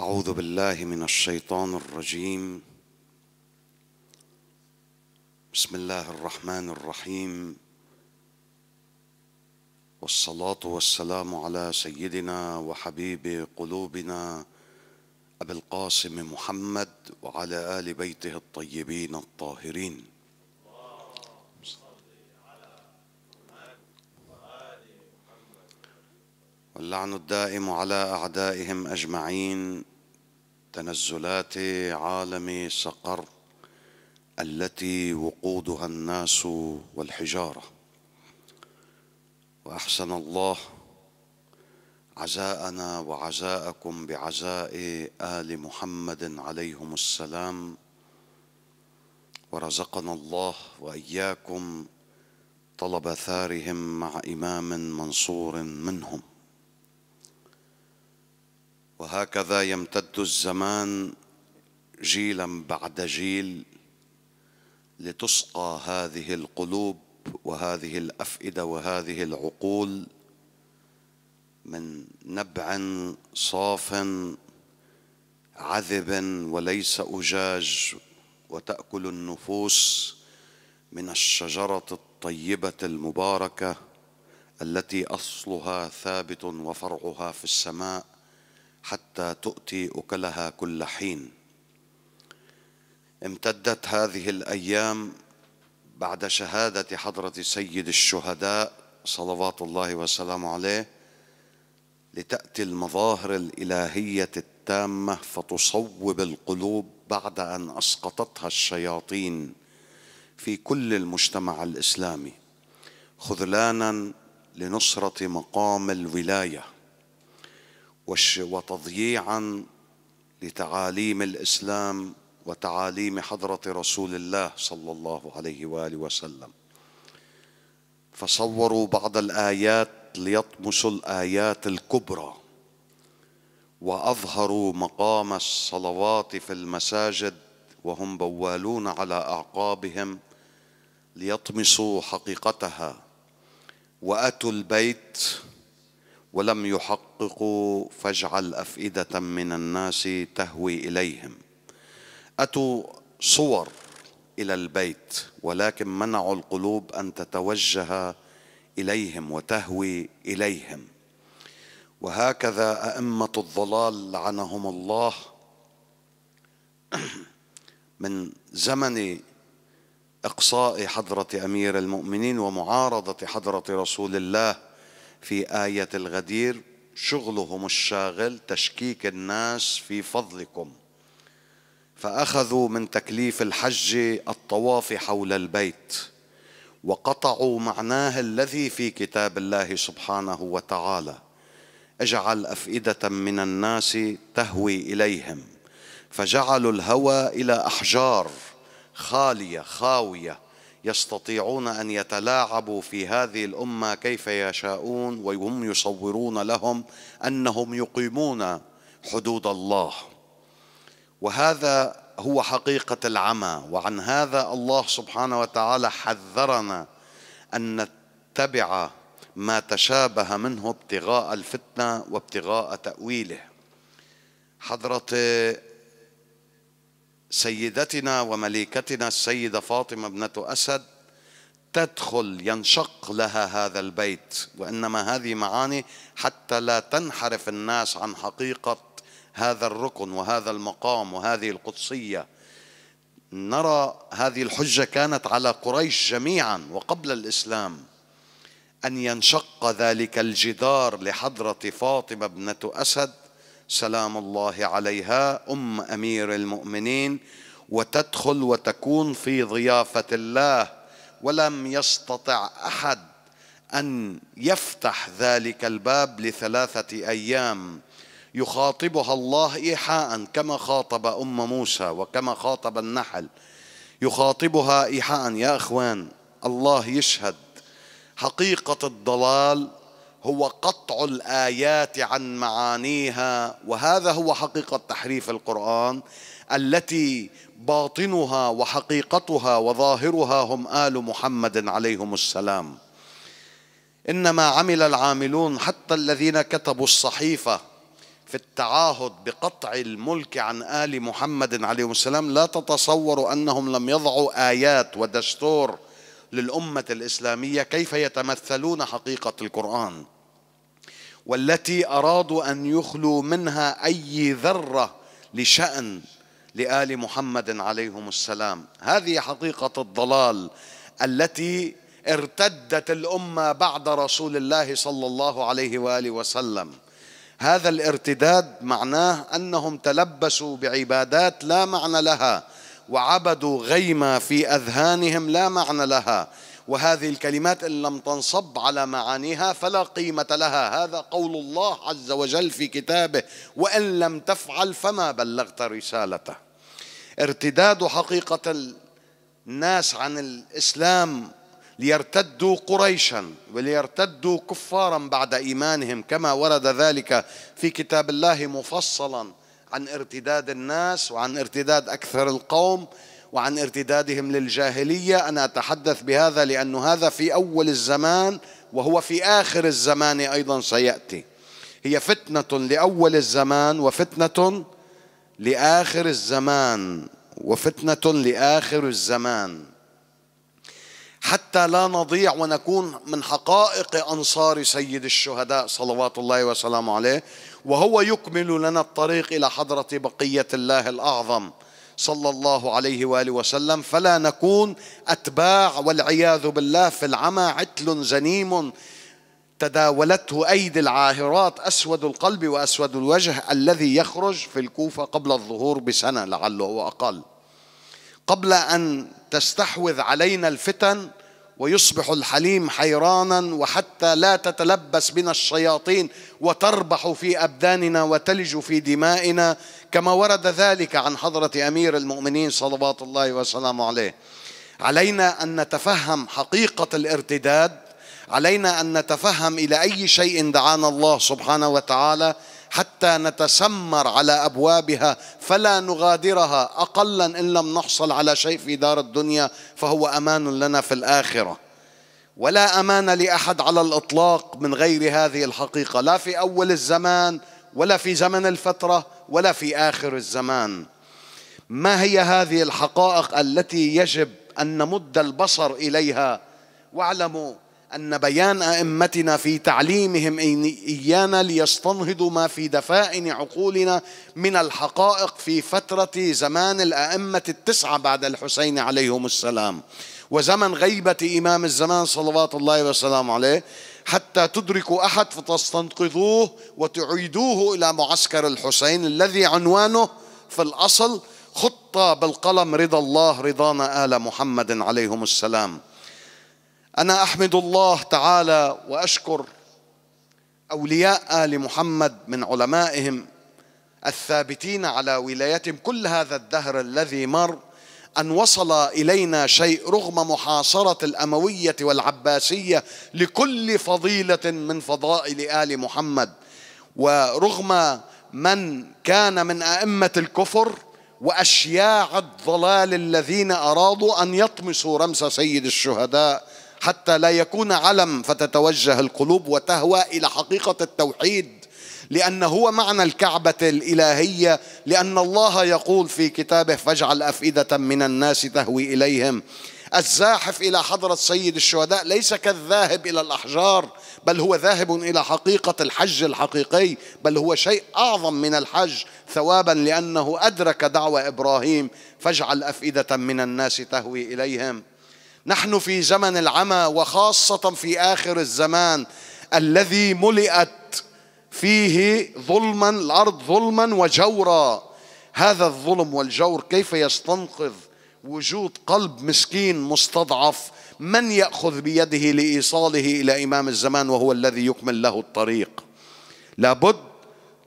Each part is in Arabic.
أعوذ بالله من الشيطان الرجيم بسم الله الرحمن الرحيم والصلاة والسلام على سيدنا وحبيب قلوبنا أبي القاسم محمد وعلى آل بيته الطيبين الطاهرين واللعن الدائم على أعدائهم أجمعين تنزلات عالم سقر التي وقودها الناس والحجاره واحسن الله عزاءنا وعزاءكم بعزاء ال محمد عليهم السلام ورزقنا الله واياكم طلب ثارهم مع امام منصور منهم وهكذا يمتد الزمان جيلا بعد جيل لتسقى هذه القلوب وهذه الافئده وهذه العقول من نبع صاف عذب وليس اجاج وتاكل النفوس من الشجره الطيبه المباركه التي اصلها ثابت وفرعها في السماء حتى تؤتي اكلها كل حين امتدت هذه الايام بعد شهاده حضره سيد الشهداء صلوات الله وسلامه عليه لتاتي المظاهر الالهيه التامه فتصوب القلوب بعد ان اسقطتها الشياطين في كل المجتمع الاسلامي خذلانا لنصره مقام الولايه وتضييعا لتعاليم الاسلام وتعاليم حضره رسول الله صلى الله عليه واله وسلم فصوروا بعض الايات ليطمسوا الايات الكبرى واظهروا مقام الصلوات في المساجد وهم بوالون على اعقابهم ليطمسوا حقيقتها واتوا البيت ولم يحققوا فاجعل أفئدة من الناس تهوي إليهم أتوا صور إلى البيت ولكن منعوا القلوب أن تتوجه إليهم وتهوي إليهم وهكذا أئمة الضلال لعنهم الله من زمن إقصاء حضرة أمير المؤمنين ومعارضة حضرة رسول الله في آية الغدير شغلهم الشاغل تشكيك الناس في فضلكم فأخذوا من تكليف الحج الطواف حول البيت وقطعوا معناه الذي في كتاب الله سبحانه وتعالى اجعل أفئدة من الناس تهوي إليهم فجعلوا الهوى إلى أحجار خالية خاوية يستطيعون ان يتلاعبوا في هذه الامه كيف يشاءون وهم يصورون لهم انهم يقيمون حدود الله وهذا هو حقيقه العمى وعن هذا الله سبحانه وتعالى حذرنا ان نتبع ما تشابه منه ابتغاء الفتنه وابتغاء تاويله حضره سيدتنا ومليكتنا السيدة فاطمة ابنة أسد تدخل ينشق لها هذا البيت وإنما هذه معاني حتى لا تنحرف الناس عن حقيقة هذا الركن وهذا المقام وهذه القدسية نرى هذه الحجة كانت على قريش جميعا وقبل الإسلام أن ينشق ذلك الجدار لحضرة فاطمة ابنة أسد سلام الله عليها ام امير المؤمنين وتدخل وتكون في ضيافه الله ولم يستطع احد ان يفتح ذلك الباب لثلاثه ايام يخاطبها الله ايحاء كما خاطب ام موسى وكما خاطب النحل يخاطبها ايحاء يا اخوان الله يشهد حقيقه الضلال هو قطع الايات عن معانيها وهذا هو حقيقه تحريف القران التي باطنها وحقيقتها وظاهرها هم ال محمد عليهم السلام انما عمل العاملون حتى الذين كتبوا الصحيفه في التعاهد بقطع الملك عن ال محمد عليهم السلام لا تتصوروا انهم لم يضعوا ايات ودستور للأمة الإسلامية كيف يتمثلون حقيقة القرآن والتي أرادوا أن يخلوا منها أي ذرة لشأن لآل محمد عليهم السلام هذه حقيقة الضلال التي ارتدت الأمة بعد رسول الله صلى الله عليه وآله وسلم هذا الارتداد معناه أنهم تلبسوا بعبادات لا معنى لها وعبدوا غيمة في أذهانهم لا معنى لها وهذه الكلمات إن لم تنصب على معانيها فلا قيمة لها هذا قول الله عز وجل في كتابه وإن لم تفعل فما بلغت رسالته ارتداد حقيقة الناس عن الإسلام ليرتدوا قريشا وليرتدوا كفارا بعد إيمانهم كما ورد ذلك في كتاب الله مفصلا عن ارتداد الناس وعن ارتداد أكثر القوم وعن ارتدادهم للجاهلية أنا أتحدث بهذا لأن هذا في أول الزمان وهو في آخر الزمان أيضا سيأتي هي فتنة لأول الزمان وفتنة لآخر الزمان وفتنة لآخر الزمان حتى لا نضيع ونكون من حقائق أنصار سيد الشهداء صلوات الله وسلامه عليه وهو يكمل لنا الطريق إلى حضرة بقية الله الأعظم صلى الله عليه واله وسلم فلا نكون اتباع والعياذ بالله في العمى عتل زنيم تداولته ايدي العاهرات اسود القلب واسود الوجه الذي يخرج في الكوفه قبل الظهور بسنه لعله اقل قبل ان تستحوذ علينا الفتن ويصبح الحليم حيرانا وحتى لا تتلبس بنا الشياطين وتربح في ابداننا وتلج في دمائنا كما ورد ذلك عن حضره امير المؤمنين صلوات الله وسلامه عليه. علينا ان نتفهم حقيقه الارتداد، علينا ان نتفهم الى اي شيء دعانا الله سبحانه وتعالى حتى نتسمر على ابوابها فلا نغادرها اقلا ان لم نحصل على شيء في دار الدنيا فهو امان لنا في الاخره ولا امان لاحد على الاطلاق من غير هذه الحقيقه لا في اول الزمان ولا في زمن الفتره ولا في اخر الزمان ما هي هذه الحقائق التي يجب ان نمد البصر اليها واعلموا أن بيان أئمتنا في تعليمهم إيانا ليستنهضوا ما في دفائن عقولنا من الحقائق في فترة زمان الأئمة التسعة بعد الحسين عليهم السلام وزمن غيبة إمام الزمان صلوات الله وسلامه عليه حتى تدركوا أحد فتستنقذوه وتعيدوه إلى معسكر الحسين الذي عنوانه في الأصل خطة بالقلم رضا الله رضانا آل محمد عليهم السلام أنا أحمد الله تعالى وأشكر أولياء آل محمد من علمائهم الثابتين على ولايتهم كل هذا الدهر الذي مر أن وصل إلينا شيء رغم محاصرة الأموية والعباسية لكل فضيلة من فضائل آل محمد ورغم من كان من أئمة الكفر وأشياع الضلال الذين أرادوا أن يطمسوا رمس سيد الشهداء حتى لا يكون علم فتتوجه القلوب وتهوى الى حقيقه التوحيد لأن هو معنى الكعبة الإلهية لأن الله يقول في كتابه فاجعل أفئدة من الناس تهوي إليهم الزاحف إلى حضرة سيد الشهداء ليس كالذاهب إلى الأحجار بل هو ذاهب إلى حقيقة الحج الحقيقي بل هو شيء أعظم من الحج ثوابا لأنه أدرك دعوة إبراهيم فاجعل أفئدة من الناس تهوي إليهم نحن في زمن العمى وخاصة في آخر الزمان الذي ملئت فيه ظلما الأرض ظلما وجورا هذا الظلم والجور كيف يستنقذ وجود قلب مسكين مستضعف من يأخذ بيده لإيصاله إلى إمام الزمان وهو الذي يكمل له الطريق لابد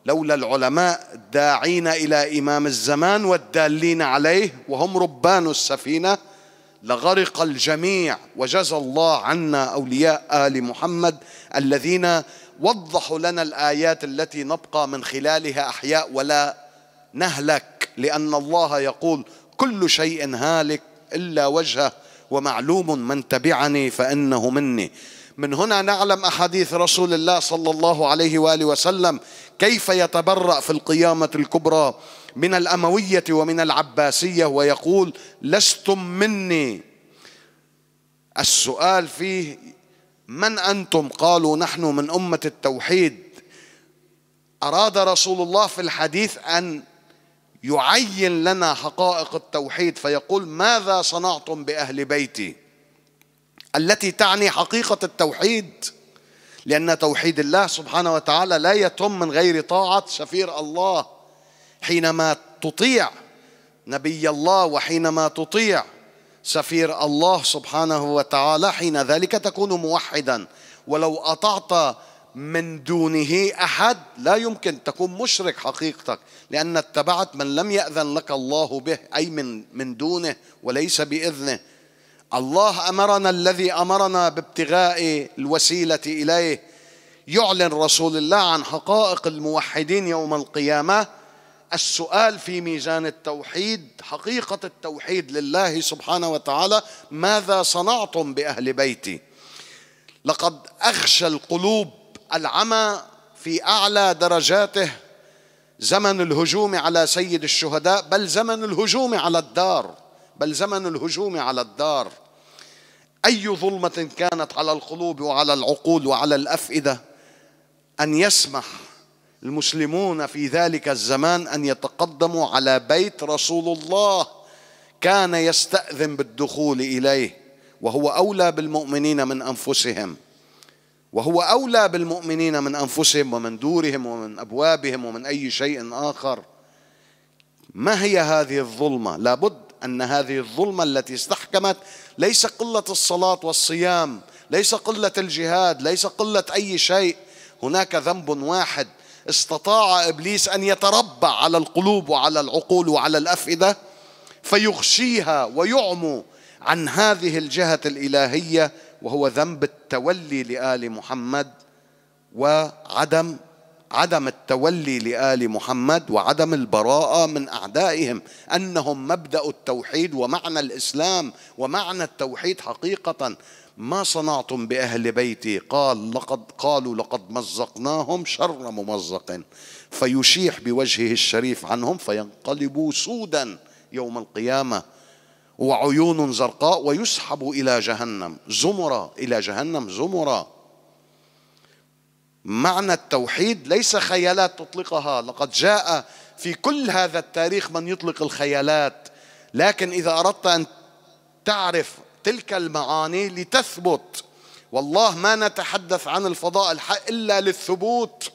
لولا العلماء الداعين إلى إمام الزمان والدالين عليه وهم ربان السفينة لغرق الجميع وجزى الله عنا أولياء آل محمد الذين وضحوا لنا الآيات التي نبقى من خلالها أحياء ولا نهلك لأن الله يقول كل شيء هالك إلا وجهه ومعلوم من تبعني فإنه مني من هنا نعلم أحاديث رسول الله صلى الله عليه وآله وسلم كيف يتبرأ في القيامة الكبرى من الأموية ومن العباسية ويقول لستم مني السؤال فيه من أنتم قالوا نحن من أمة التوحيد أراد رسول الله في الحديث أن يعين لنا حقائق التوحيد فيقول ماذا صنعتم بأهل بيتي التي تعني حقيقة التوحيد لأن توحيد الله سبحانه وتعالى لا يتم من غير طاعة سفير الله حينما تطيع نبي الله وحينما تطيع سفير الله سبحانه وتعالى حين ذلك تكون موحدا ولو أطعت من دونه أحد لا يمكن تكون مشرك حقيقتك لأن اتبعت من لم يأذن لك الله به أي من, من دونه وليس بإذنه الله أمرنا الذي أمرنا بابتغاء الوسيلة إليه يعلن رسول الله عن حقائق الموحدين يوم القيامه السؤال في ميزان التوحيد حقيقة التوحيد لله سبحانه وتعالى ماذا صنعتم بأهل بيتي لقد أغشى القلوب العمى في أعلى درجاته زمن الهجوم على سيد الشهداء بل زمن الهجوم على الدار بل زمن الهجوم على الدار أي ظلمة كانت على القلوب وعلى العقول وعلى الأفئدة أن يسمح المسلمون في ذلك الزمان ان يتقدموا على بيت رسول الله كان يستاذن بالدخول اليه وهو اولى بالمؤمنين من انفسهم وهو اولى بالمؤمنين من انفسهم ومن دورهم ومن ابوابهم ومن اي شيء اخر ما هي هذه الظلمه لابد ان هذه الظلمه التي استحكمت ليس قله الصلاه والصيام ليس قله الجهاد ليس قله اي شيء هناك ذنب واحد استطاع ابليس ان يتربع على القلوب وعلى العقول وعلى الافئده فيغشيها ويعمو عن هذه الجهه الالهيه وهو ذنب التولي لال محمد وعدم عدم التولي لآل محمد وعدم البراءة من أعدائهم أنهم مبدأ التوحيد ومعنى الإسلام ومعنى التوحيد حقيقة ما صنعتم بأهل بيتي قال لقد قالوا لقد مزقناهم شر ممزق فيشيح بوجهه الشريف عنهم فينقلبوا سودا يوم القيامة وعيون زرقاء ويسحب إلى جهنم زمرة إلى جهنم زمرة معنى التوحيد ليس خيالات تطلقها لقد جاء في كل هذا التاريخ من يطلق الخيالات لكن إذا أردت أن تعرف تلك المعاني لتثبت والله ما نتحدث عن الفضاء الحق إلا للثبوت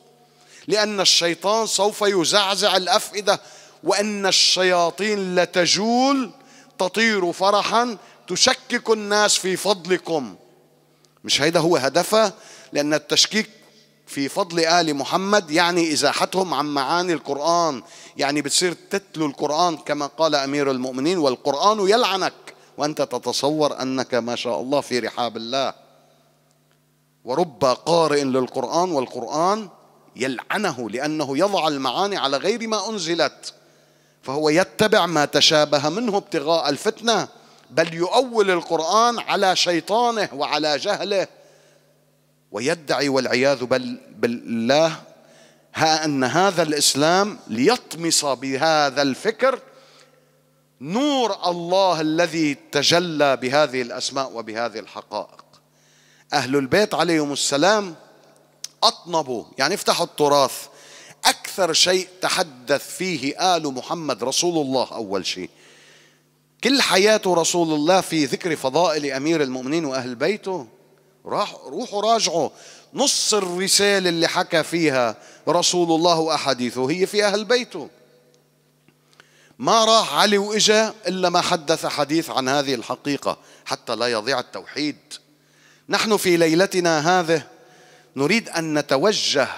لأن الشيطان سوف يزعزع الأفئدة وأن الشياطين لتجول تطير فرحا تشكك الناس في فضلكم مش هيدا هو هدفه لأن التشكيك في فضل آل محمد يعني إزاحتهم عن معاني القرآن يعني بتصير تتلو القرآن كما قال أمير المؤمنين والقرآن يلعنك وأنت تتصور أنك ما شاء الله في رحاب الله ورب قارئ للقرآن والقرآن يلعنه لأنه يضع المعاني على غير ما أنزلت فهو يتبع ما تشابه منه ابتغاء الفتنة بل يؤول القرآن على شيطانه وعلى جهله ويدعي والعياذ بالله ها أن هذا الإسلام ليطمس بهذا الفكر نور الله الذي تجلى بهذه الاسماء وبهذه الحقائق اهل البيت عليهم السلام اطنبوا يعني افتحوا التراث اكثر شيء تحدث فيه ال محمد رسول الله اول شيء كل حياته رسول الله في ذكر فضائل امير المؤمنين واهل بيته راح روحوا راجعوا نص الرسالة اللي حكى فيها رسول الله وأحاديثه هي في أهل بيته ما راح علي واجا الا ما حدث حديث عن هذه الحقيقه حتى لا يضيع التوحيد نحن في ليلتنا هذه نريد ان نتوجه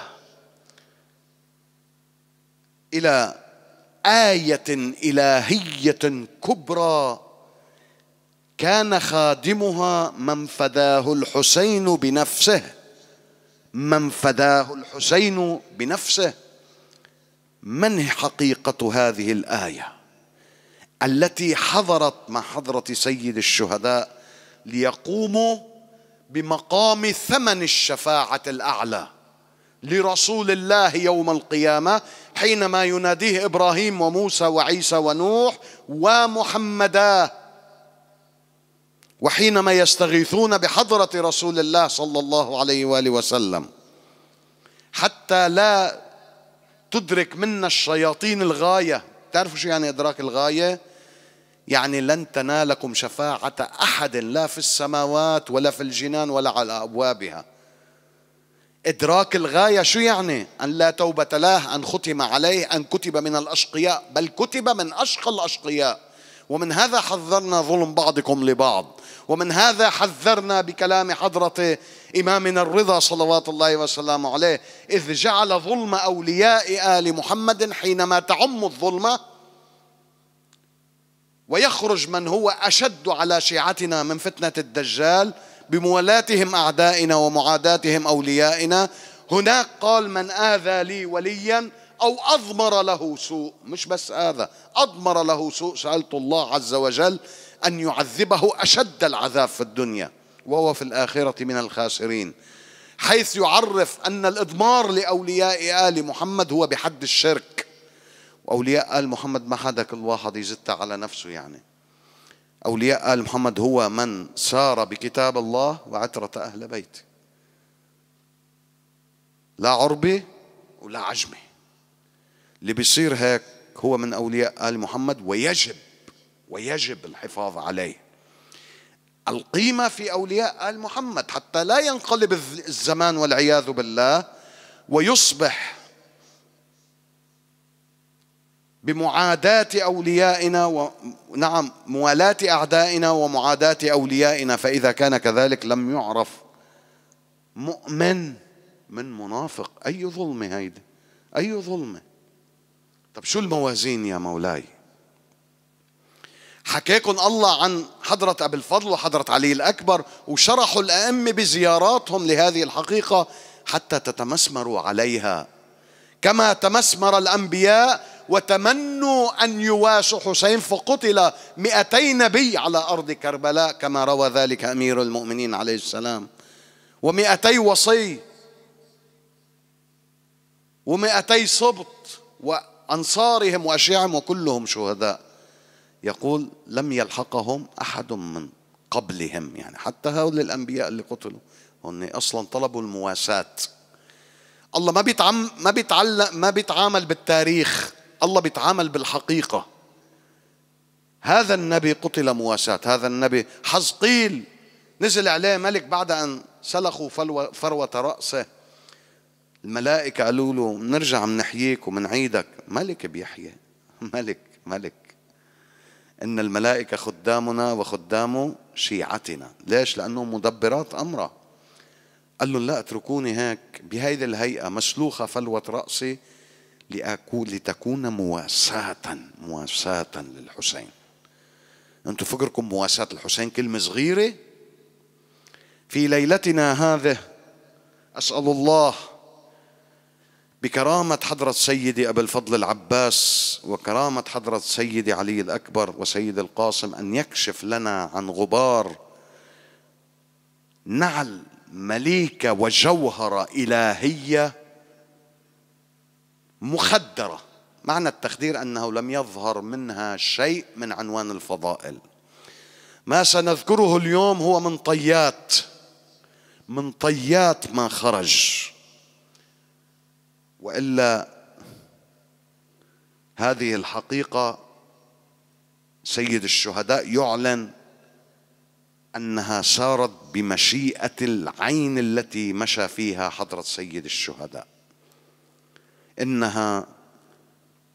الى ايه الهيه كبرى كان خادمها من فداه الحسين بنفسه من فداه الحسين بنفسه من هي حقيقة هذه الآية التي حضرت مع حضرة سيد الشهداء ليقوموا بمقام ثمن الشفاعة الأعلى لرسول الله يوم القيامة حينما يناديه إبراهيم وموسى وعيسى ونوح ومحمدا وحينما يستغيثون بحضرة رسول الله صلى الله عليه وآله وسلم حتى لا تدرك منا الشياطين الغاية تعرفوا شو يعني إدراك الغاية؟ يعني لن تنالكم شفاعة أحد لا في السماوات ولا في الجنان ولا على أبوابها إدراك الغاية شو يعني؟ أن لا توبة له أن ختم عليه أن كتب من الأشقياء بل كتب من أشقى الأشقياء ومن هذا حذرنا ظلم بعضكم لبعض ومن هذا حذرنا بكلام حضرة إمامنا الرضا صلوات الله وسلامه عليه إذ جعل ظلم أولياء آل محمد حينما تعم الظلمة ويخرج من هو أشد على شيعتنا من فتنة الدجال بمولاتهم أعدائنا ومعاداتهم أوليائنا هناك قال من آذى لي وليا أو أضمر له سوء مش بس هذا أضمر له سوء سألت الله عز وجل أن يعذبه أشد العذاب في الدنيا وهو في الآخرة من الخاسرين حيث يعرف أن الإضمار لأولياء آل محمد هو بحد الشرك وأولياء آل محمد ما حدك الواحد يزت على نفسه يعني أولياء آل محمد هو من سار بكتاب الله وعترة أهل بيته لا عربي ولا عجمي اللي بيصير هيك هو من أولياء آل محمد ويجب ويجب الحفاظ عليه القيمة في أولياء آل محمد حتى لا ينقلب الزمان والعياذ بالله ويصبح بمعاداة أوليائنا ونعم موالاة أعدائنا ومعاداة أوليائنا فإذا كان كذلك لم يعرف مؤمن من منافق أي ظلمة هيدي أي ظلمة طب شو الموازين يا مولاي حكاكم الله عن حضرة أبي الفضل وحضرة علي الأكبر وشرحوا الأئمة بزياراتهم لهذه الحقيقة حتى تتمسمروا عليها كما تمسمر الأنبياء وتمنوا أن يواسوا حسين فقتل 200 نبي على أرض كربلاء كما روى ذلك أمير المؤمنين عليه السلام ومئتي وصي ومئتي صبط أنصارهم وأشياعهم وكلهم شهداء يقول لم يلحقهم أحد من قبلهم يعني حتى هؤلاء الأنبياء اللي قتلوا هن أصلا طلبوا المواساة الله ما بيتعم ما بيتعلق ما بيتعامل بالتاريخ الله بيتعامل بالحقيقة هذا النبي قتل مواساة هذا النبي حزقيل نزل عليه ملك بعد أن سلخوا فروة رأسه الملائكة قالوا له بنرجع بنحييك وبنعيدك ملك بيحيى ملك ملك إن الملائكة خدامنا وخدام شيعتنا ليش لأنه مدبرات أمره قال لهم لا اتركوني هيك بهذه الهيئة مسلوخة فلوة رأسي لأكون لتكون مواساة مواساة للحسين أنتم فكركم مواساة الحسين كلمة صغيرة في ليلتنا هذه أسأل الله بكرامة حضرة سيدي أبا الفضل العباس وكرامة حضرة سيدي علي الأكبر وسيد القاسم أن يكشف لنا عن غبار نعل مليكة وجوهرة إلهية مخدرة معنى التخدير أنه لم يظهر منها شيء من عنوان الفضائل ما سنذكره اليوم هو من طيات من طيات ما خرج والا هذه الحقيقه سيد الشهداء يعلن انها سارت بمشيئه العين التي مشى فيها حضره سيد الشهداء انها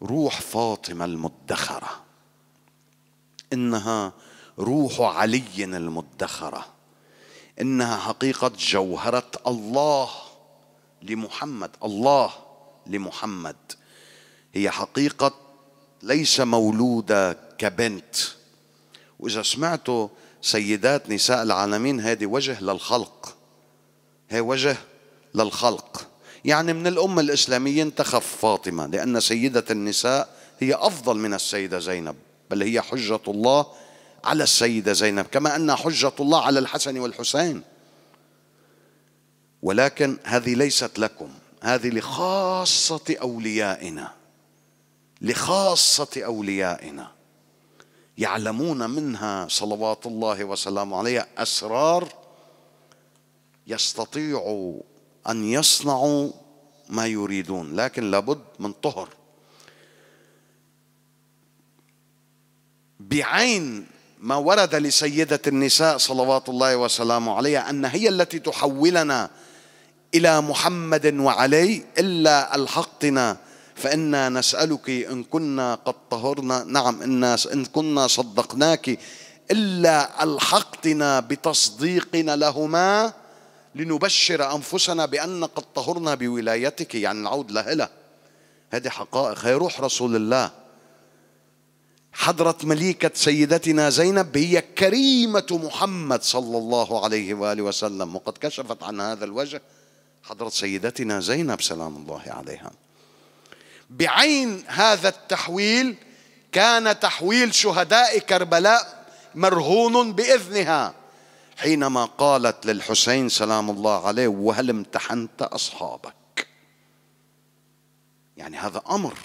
روح فاطمه المدخره انها روح علي المدخره انها حقيقه جوهره الله لمحمد الله لمحمد هي حقيقة ليس مولودة كبنت وإذا سمعتوا سيدات نساء العالمين هذه وجه للخلق هي وجه للخلق يعني من الأمة الإسلامية انتخف فاطمة لأن سيدة النساء هي أفضل من السيدة زينب بل هي حجة الله على السيدة زينب كما أن حجة الله على الحسن والحسين ولكن هذه ليست لكم هذه لخاصة أوليائنا لخاصة أوليائنا يعلمون منها صلوات الله وسلامه عليها أسرار يستطيعوا أن يصنعوا ما يريدون لكن لابد من طهر بعين ما ورد لسيدة النساء صلوات الله وسلامه عليها أن هي التي تحولنا إلى محمد وعلي إلا ألحقتنا فإنا نسألك إن كنا قد طهرنا نعم الناس إن كنا صدقناك إلا ألحقتنا بتصديقنا لهما لنبشر أنفسنا بأن قد طهرنا بولايتك يعني نعود لها هذه حقائق روح رسول الله حضرة مليكة سيدتنا زينب هي كريمة محمد صلى الله عليه وآله وسلم وقد كشفت عن هذا الوجه حضرة سيدتنا زينب سلام الله عليها بعين هذا التحويل كان تحويل شهداء كربلاء مرهون بإذنها حينما قالت للحسين سلام الله عليه وهل امتحنت أصحابك يعني هذا أمر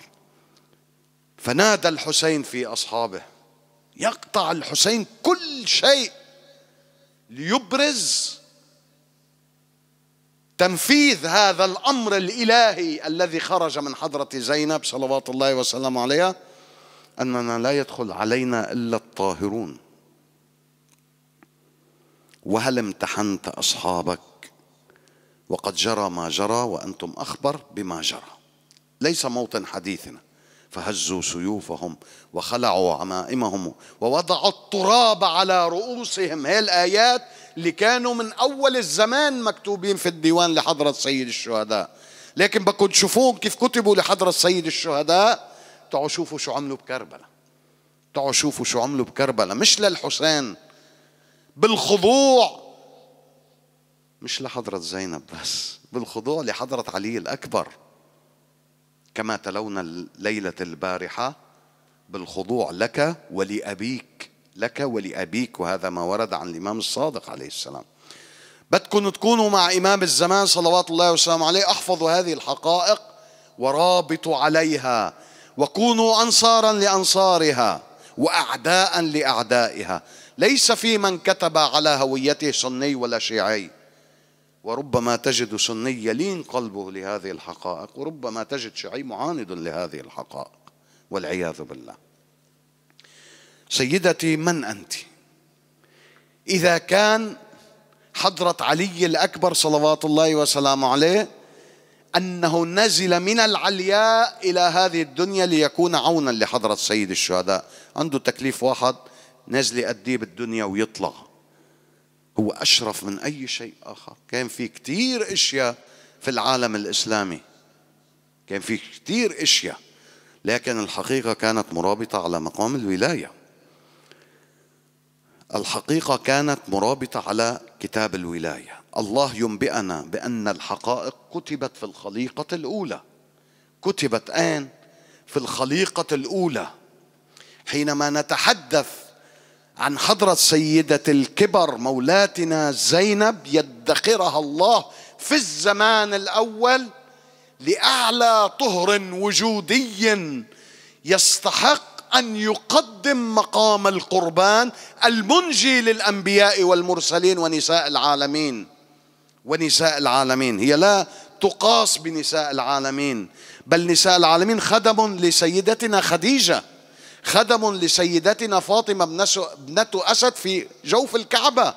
فنادى الحسين في أصحابه يقطع الحسين كل شيء ليبرز تنفيذ هذا الامر الالهي الذي خرج من حضره زينب صلوات الله وسلامه عليها اننا لا يدخل علينا الا الطاهرون وهل امتحنت اصحابك وقد جرى ما جرى وانتم اخبر بما جرى ليس موطن حديثنا فهزوا سيوفهم وخلعوا عمائمهم ووضعوا التراب على رؤوسهم هي الايات اللي كانوا من أول الزمان مكتوبين في الديوان لحضرة سيد الشهداء لكن بكون تشوفوهم كيف كتبوا لحضرة سيد الشهداء تعوا شوفوا شو عملوا بكربلاء تعوا شوفوا شو عملوا بكربلاء مش للحسين بالخضوع مش لحضرة زينب بس بالخضوع لحضرة علي الأكبر كما تلونا الليلة البارحة بالخضوع لك ولأبيك لك ولأبيك وهذا ما ورد عن الإمام الصادق عليه السلام بدكم تكونوا مع إمام الزمان صلوات الله وسلامه عليه احفظوا هذه الحقائق ورابطوا عليها وكونوا أنصارا لأنصارها وأعداء لأعدائها ليس في من كتب على هويته سني ولا شيعي وربما تجد سني يلين قلبه لهذه الحقائق وربما تجد شيعي معاند لهذه الحقائق والعياذ بالله سيدتي من أنت إذا كان حضرة علي الأكبر صلوات الله وسلامه عليه أنه نزل من العلياء إلى هذه الدنيا ليكون عونا لحضرة سيد الشهداء عنده تكليف واحد نزل يأديه بالدنيا ويطلع هو أشرف من أي شيء آخر كان في كثير إشياء في العالم الإسلامي كان في كثير إشياء لكن الحقيقة كانت مرابطة على مقام الولاية الحقيقة كانت مرابطة على كتاب الولاية الله ينبئنا بأن الحقائق كتبت في الخليقة الأولى كتبت آن في الخليقة الأولى حينما نتحدث عن حضرة سيدة الكبر مولاتنا زينب يدخرها الله في الزمان الأول لأعلى طهر وجودي يستحق أن يقدم مقام القربان المنجي للأنبياء والمرسلين ونساء العالمين ونساء العالمين هي لا تقاس بنساء العالمين بل نساء العالمين خدم لسيدتنا خديجة خدم لسيدتنا فاطمة ابنة أسد في جوف الكعبة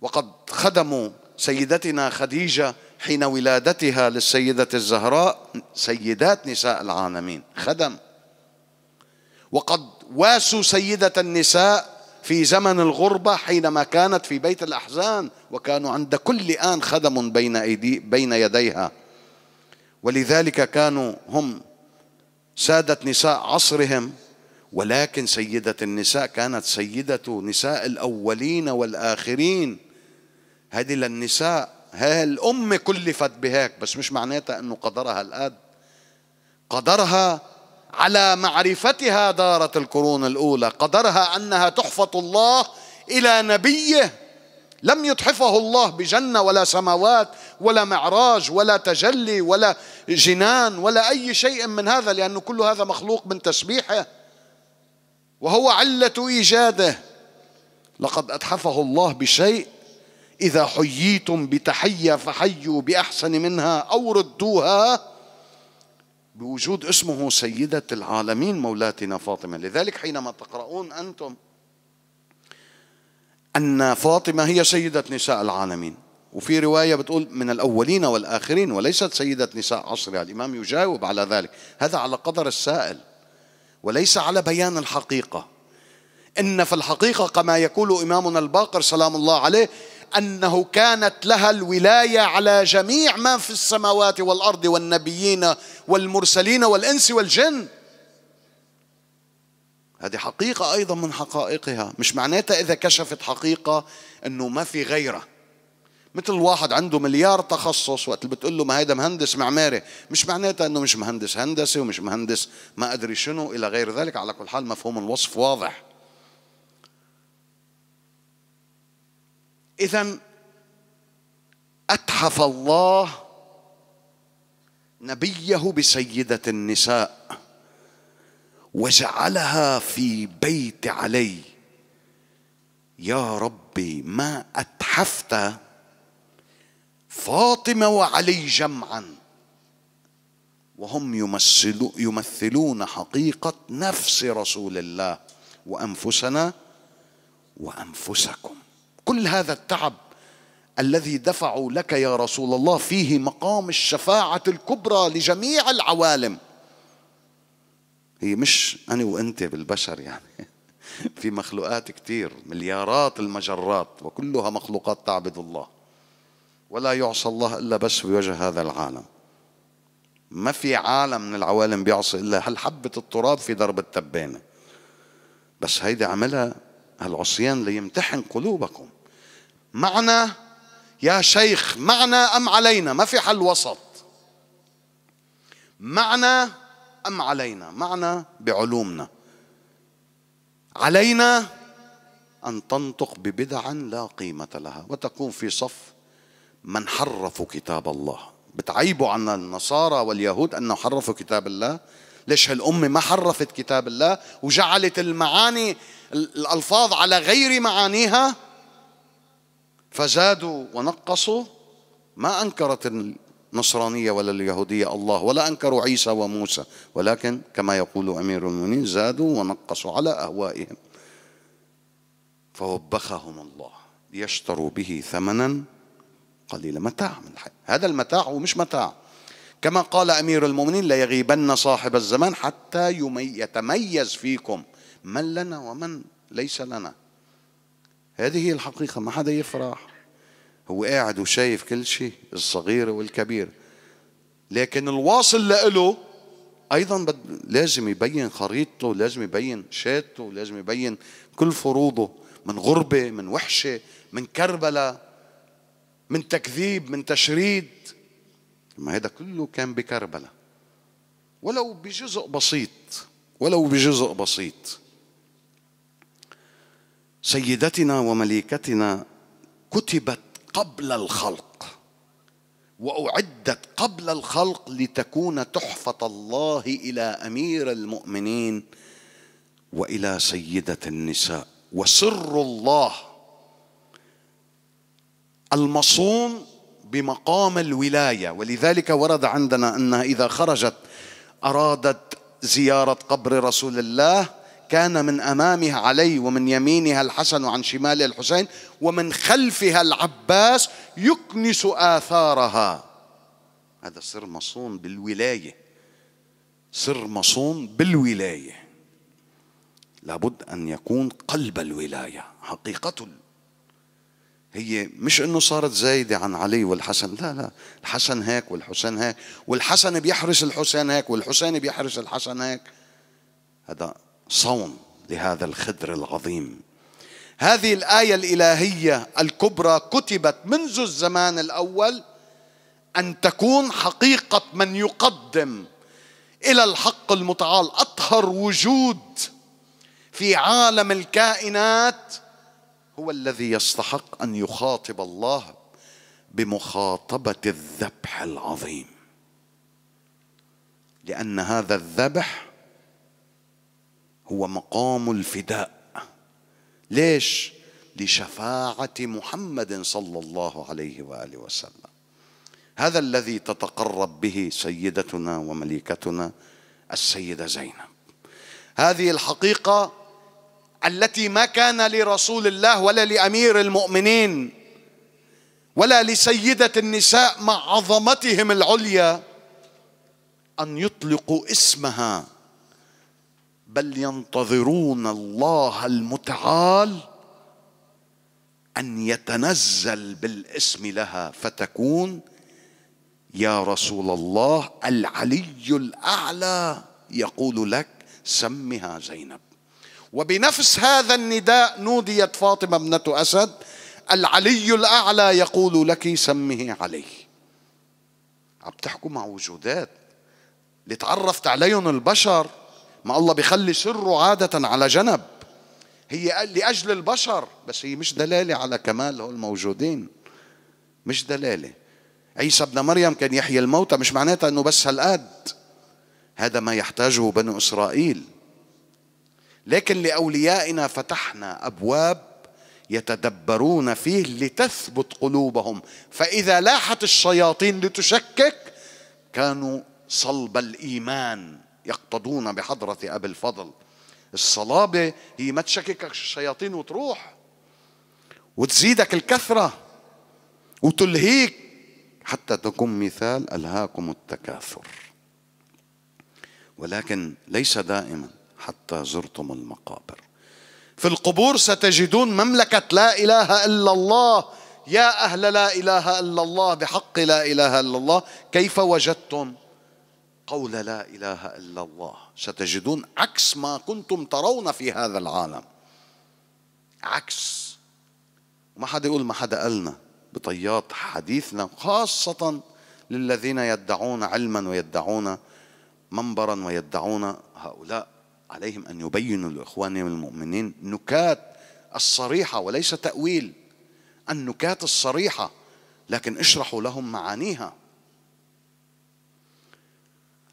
وقد خدموا سيدتنا خديجة حين ولادتها للسيدة الزهراء سيدات نساء العالمين خدم وقد واسوا سيدة النساء في زمن الغربة حينما كانت في بيت الأحزان وكانوا عند كل آن خدم بين, أيدي بين يديها ولذلك كانوا هم سادة نساء عصرهم ولكن سيدة النساء كانت سيدة نساء الأولين والآخرين هذه للنساء هي الأم كلفت بهيك بس مش معناتها أنه قدرها الآد قدرها على معرفتها دارت القرون الاولى قدرها انها تحفه الله الى نبيه لم يتحفه الله بجنه ولا سماوات ولا معراج ولا تجلي ولا جنان ولا اي شيء من هذا لانه كل هذا مخلوق من تسبيحه وهو عله ايجاده لقد اتحفه الله بشيء اذا حييتم بتحيه فحيوا باحسن منها او ردوها بوجود اسمه سيدة العالمين مولاتنا فاطمة لذلك حينما تقرؤون أنتم أن فاطمة هي سيدة نساء العالمين وفي رواية بتقول من الأولين والآخرين وليست سيدة نساء عصرها الإمام يجاوب على ذلك هذا على قدر السائل وليس على بيان الحقيقة إن في الحقيقة كما يقول إمامنا الباقر سلام الله عليه انه كانت لها الولايه على جميع ما في السماوات والارض والنبيين والمرسلين والانس والجن هذه حقيقه ايضا من حقائقها مش معناتها اذا كشفت حقيقه انه ما في غيرها مثل واحد عنده مليار تخصص وقت اللي بتقول له ما هيدا مهندس معماري مش معناتها انه مش مهندس هندسي ومش مهندس ما ادري شنو الى غير ذلك على كل حال مفهوم الوصف واضح إذا أتحف الله نبيه بسيدة النساء وجعلها في بيت علي يا ربي ما أتحفت فاطمة وعلي جمعا وهم يمثلون حقيقة نفس رسول الله وأنفسنا وأنفسكم كل هذا التعب الذي دفعوا لك يا رسول الله فيه مقام الشفاعة الكبرى لجميع العوالم هي مش أنا وأنت بالبشر يعني في مخلوقات كثير مليارات المجرات وكلها مخلوقات تعبد الله ولا يعصى الله إلا بس بوجه هذا العالم ما في عالم من العوالم بيعصي إلا هالحبة التراب في درب التبانة بس هيدي عملها هالعصيان ليمتحن قلوبكم معنا يا شيخ معنا أم علينا ما في حل وسط معنا أم علينا معنا بعلومنا علينا أن تنطق ببدع لا قيمة لها وتكون في صف من حرفوا كتاب الله بتعيبوا عن النصارى واليهود أنه حرفوا كتاب الله ليش هالأمة ما حرفت كتاب الله وجعلت المعاني الألفاظ على غير معانيها فزادوا ونقصوا ما أنكرت النصرانية ولا اليهودية الله ولا أنكروا عيسى وموسى ولكن كما يقول أمير المؤمنين زادوا ونقصوا على أهوائهم فوبخهم الله ليشتروا به ثمنا قليلا متاع من الحياة هذا المتاع هو مش متاع كما قال أمير المؤمنين لا يغيبن صاحب الزمان حتى يتميز فيكم من لنا ومن ليس لنا هذه هي الحقيقة ما حدا يفرح هو قاعد وشايف كل شيء الصغير والكبير لكن الواصل لإله أيضا بد... لازم يبين خريطته لازم يبين شاته لازم يبين كل فروضه من غربة من وحشة من كربلة من تكذيب من تشريد ما هذا كله كان بكربلة ولو بجزء بسيط ولو بجزء بسيط سيدتنا ومليكتنا كتبت قبل الخلق واعدت قبل الخلق لتكون تحفه الله الى امير المؤمنين والى سيده النساء وسر الله المصون بمقام الولايه ولذلك ورد عندنا انها اذا خرجت ارادت زياره قبر رسول الله كان من امامها علي ومن يمينها الحسن وعن شمالها الحسين ومن خلفها العباس يكنس اثارها هذا سر مصون بالولايه سر مصون بالولايه لابد ان يكون قلب الولايه حقيقه هي مش انه صارت زايده عن علي والحسن لا لا الحسن هيك والحسين هيك والحسن بيحرس الحسين هيك والحسين بيحرس الحسن هيك هذا صون لهذا الخدر العظيم هذه الايه الالهيه الكبرى كتبت منذ الزمان الاول ان تكون حقيقه من يقدم الى الحق المتعال اطهر وجود في عالم الكائنات هو الذي يستحق ان يخاطب الله بمخاطبه الذبح العظيم لان هذا الذبح هو مقام الفداء ليش لشفاعه محمد صلى الله عليه واله وسلم هذا الذي تتقرب به سيدتنا ومليكتنا السيده زينب هذه الحقيقه التي ما كان لرسول الله ولا لامير المؤمنين ولا لسيده النساء مع عظمتهم العليا ان يطلقوا اسمها بل ينتظرون الله المتعال ان يتنزل بالاسم لها فتكون يا رسول الله العلي الاعلى يقول لك سمها زينب وبنفس هذا النداء نوديت فاطمه ابنه اسد العلي الاعلى يقول لك سمه علي عم تحكوا مع وجودات اللي تعرفت عليهم البشر ما الله بيخلي سره عادة على جنب هي لأجل البشر بس هي مش دلالة على كمال هؤلاء الموجودين مش دلالة عيسى ابن مريم كان يحيي الموتى مش معناتها أنه بس هالقد هذا ما يحتاجه بنو إسرائيل لكن لأوليائنا فتحنا أبواب يتدبرون فيه لتثبت قلوبهم فإذا لاحت الشياطين لتشكك كانوا صلب الإيمان يقتضون بحضرة أبي الفضل الصلابة هي ما تشككك الشياطين وتروح وتزيدك الكثرة وتلهيك حتى تكون مثال ألهاكم التكاثر ولكن ليس دائما حتى زرتم المقابر في القبور ستجدون مملكة لا إله إلا الله يا أهل لا إله إلا الله بحق لا إله إلا الله كيف وجدتم قول لا اله الا الله ستجدون عكس ما كنتم ترون في هذا العالم عكس ما حدا يقول ما حدا قالنا بطيات حديثنا خاصة للذين يدعون علما ويدعون منبرا ويدعون هؤلاء عليهم أن يبينوا لإخوانهم المؤمنين نكات الصريحة وليس تأويل النكات الصريحة لكن اشرحوا لهم معانيها